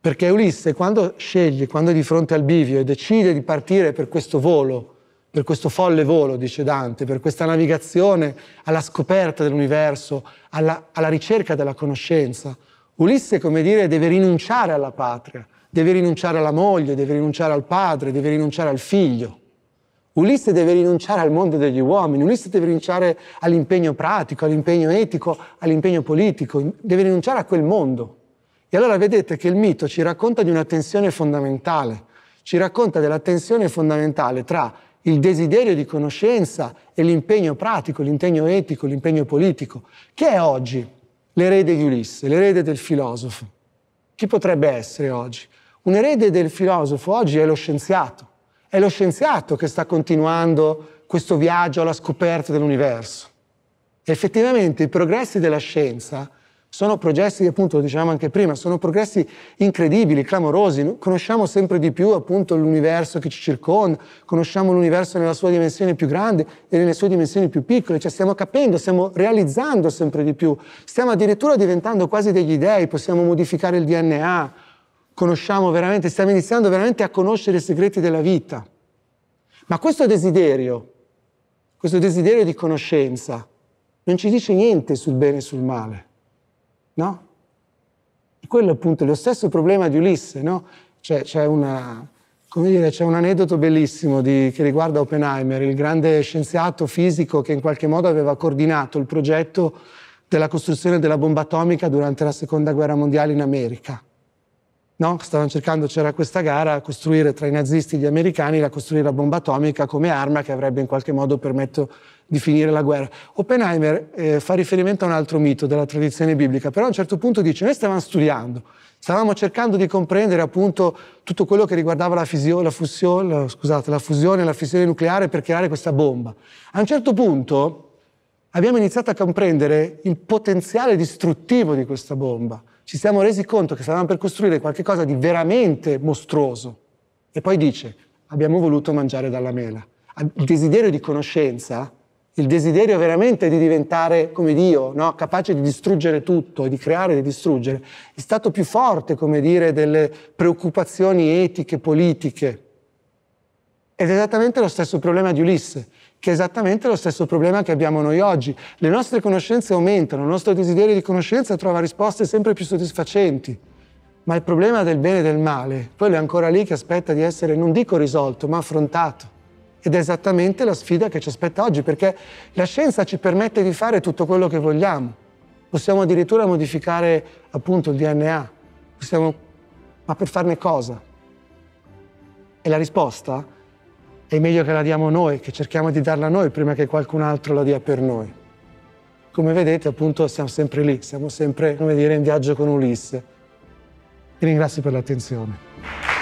perché Ulisse quando sceglie, quando è di fronte al bivio e decide di partire per questo volo, per questo folle volo, dice Dante, per questa navigazione alla scoperta dell'universo, alla, alla ricerca della conoscenza, Ulisse, come dire, deve rinunciare alla patria, deve rinunciare alla moglie, deve rinunciare al padre, deve rinunciare al figlio. Ulisse deve rinunciare al mondo degli uomini, Ulisse deve rinunciare all'impegno pratico, all'impegno etico, all'impegno politico, deve rinunciare a quel mondo. E allora vedete che il mito ci racconta di una tensione fondamentale, ci racconta della tensione fondamentale tra il desiderio di conoscenza e l'impegno pratico, l'impegno etico, l'impegno politico, Chi è oggi l'erede di Ulisse, l'erede del filosofo. Chi potrebbe essere oggi? Un erede del filosofo oggi è lo scienziato, è lo scienziato che sta continuando questo viaggio alla scoperta dell'universo. Effettivamente i progressi della scienza sono progressi, appunto, lo dicevamo anche prima, sono progressi incredibili, clamorosi. Conosciamo sempre di più, appunto, l'universo che ci circonda, conosciamo l'universo nella sua dimensione più grande e nelle sue dimensioni più piccole, cioè stiamo capendo, stiamo realizzando sempre di più, stiamo addirittura diventando quasi degli dei, possiamo modificare il DNA, conosciamo veramente, stiamo iniziando veramente a conoscere i segreti della vita. Ma questo desiderio, questo desiderio di conoscenza, non ci dice niente sul bene e sul male, no? E quello appunto è lo stesso problema di Ulisse, no? Cioè, c'è, una, dire, c'è un aneddoto bellissimo di, che riguarda Oppenheimer, il grande scienziato fisico che in qualche modo aveva coordinato il progetto della costruzione della bomba atomica durante la seconda guerra mondiale in America. No? Stavano cercando, c'era questa gara, a costruire tra i nazisti e gli americani, la costruire la bomba atomica come arma che avrebbe in qualche modo permesso di finire la guerra. Oppenheimer eh, fa riferimento a un altro mito della tradizione biblica, però a un certo punto dice, noi stavamo studiando, stavamo cercando di comprendere appunto tutto quello che riguardava la, fisio, la, fusione, la, scusate, la fusione e la fissione nucleare per creare questa bomba. A un certo punto abbiamo iniziato a comprendere il potenziale distruttivo di questa bomba ci siamo resi conto che stavamo per costruire qualcosa di veramente mostruoso. E poi dice, abbiamo voluto mangiare dalla mela. Il desiderio di conoscenza, il desiderio veramente di diventare come Dio, no? capace di distruggere tutto, di creare e di distruggere, è stato più forte, come dire, delle preoccupazioni etiche, politiche. Ed è esattamente lo stesso problema di Ulisse che è esattamente lo stesso problema che abbiamo noi oggi. Le nostre conoscenze aumentano, il nostro desiderio di conoscenza trova risposte sempre più soddisfacenti, ma il problema del bene e del male, quello è ancora lì che aspetta di essere, non dico risolto, ma affrontato. Ed è esattamente la sfida che ci aspetta oggi, perché la scienza ci permette di fare tutto quello che vogliamo. Possiamo addirittura modificare appunto il DNA, possiamo... ma per farne cosa? E la risposta è meglio che la diamo noi, che cerchiamo di darla noi prima che qualcun altro la dia per noi. Come vedete, appunto, siamo sempre lì, siamo sempre, come dire, in viaggio con Ulisse. Vi ringrazio per l'attenzione.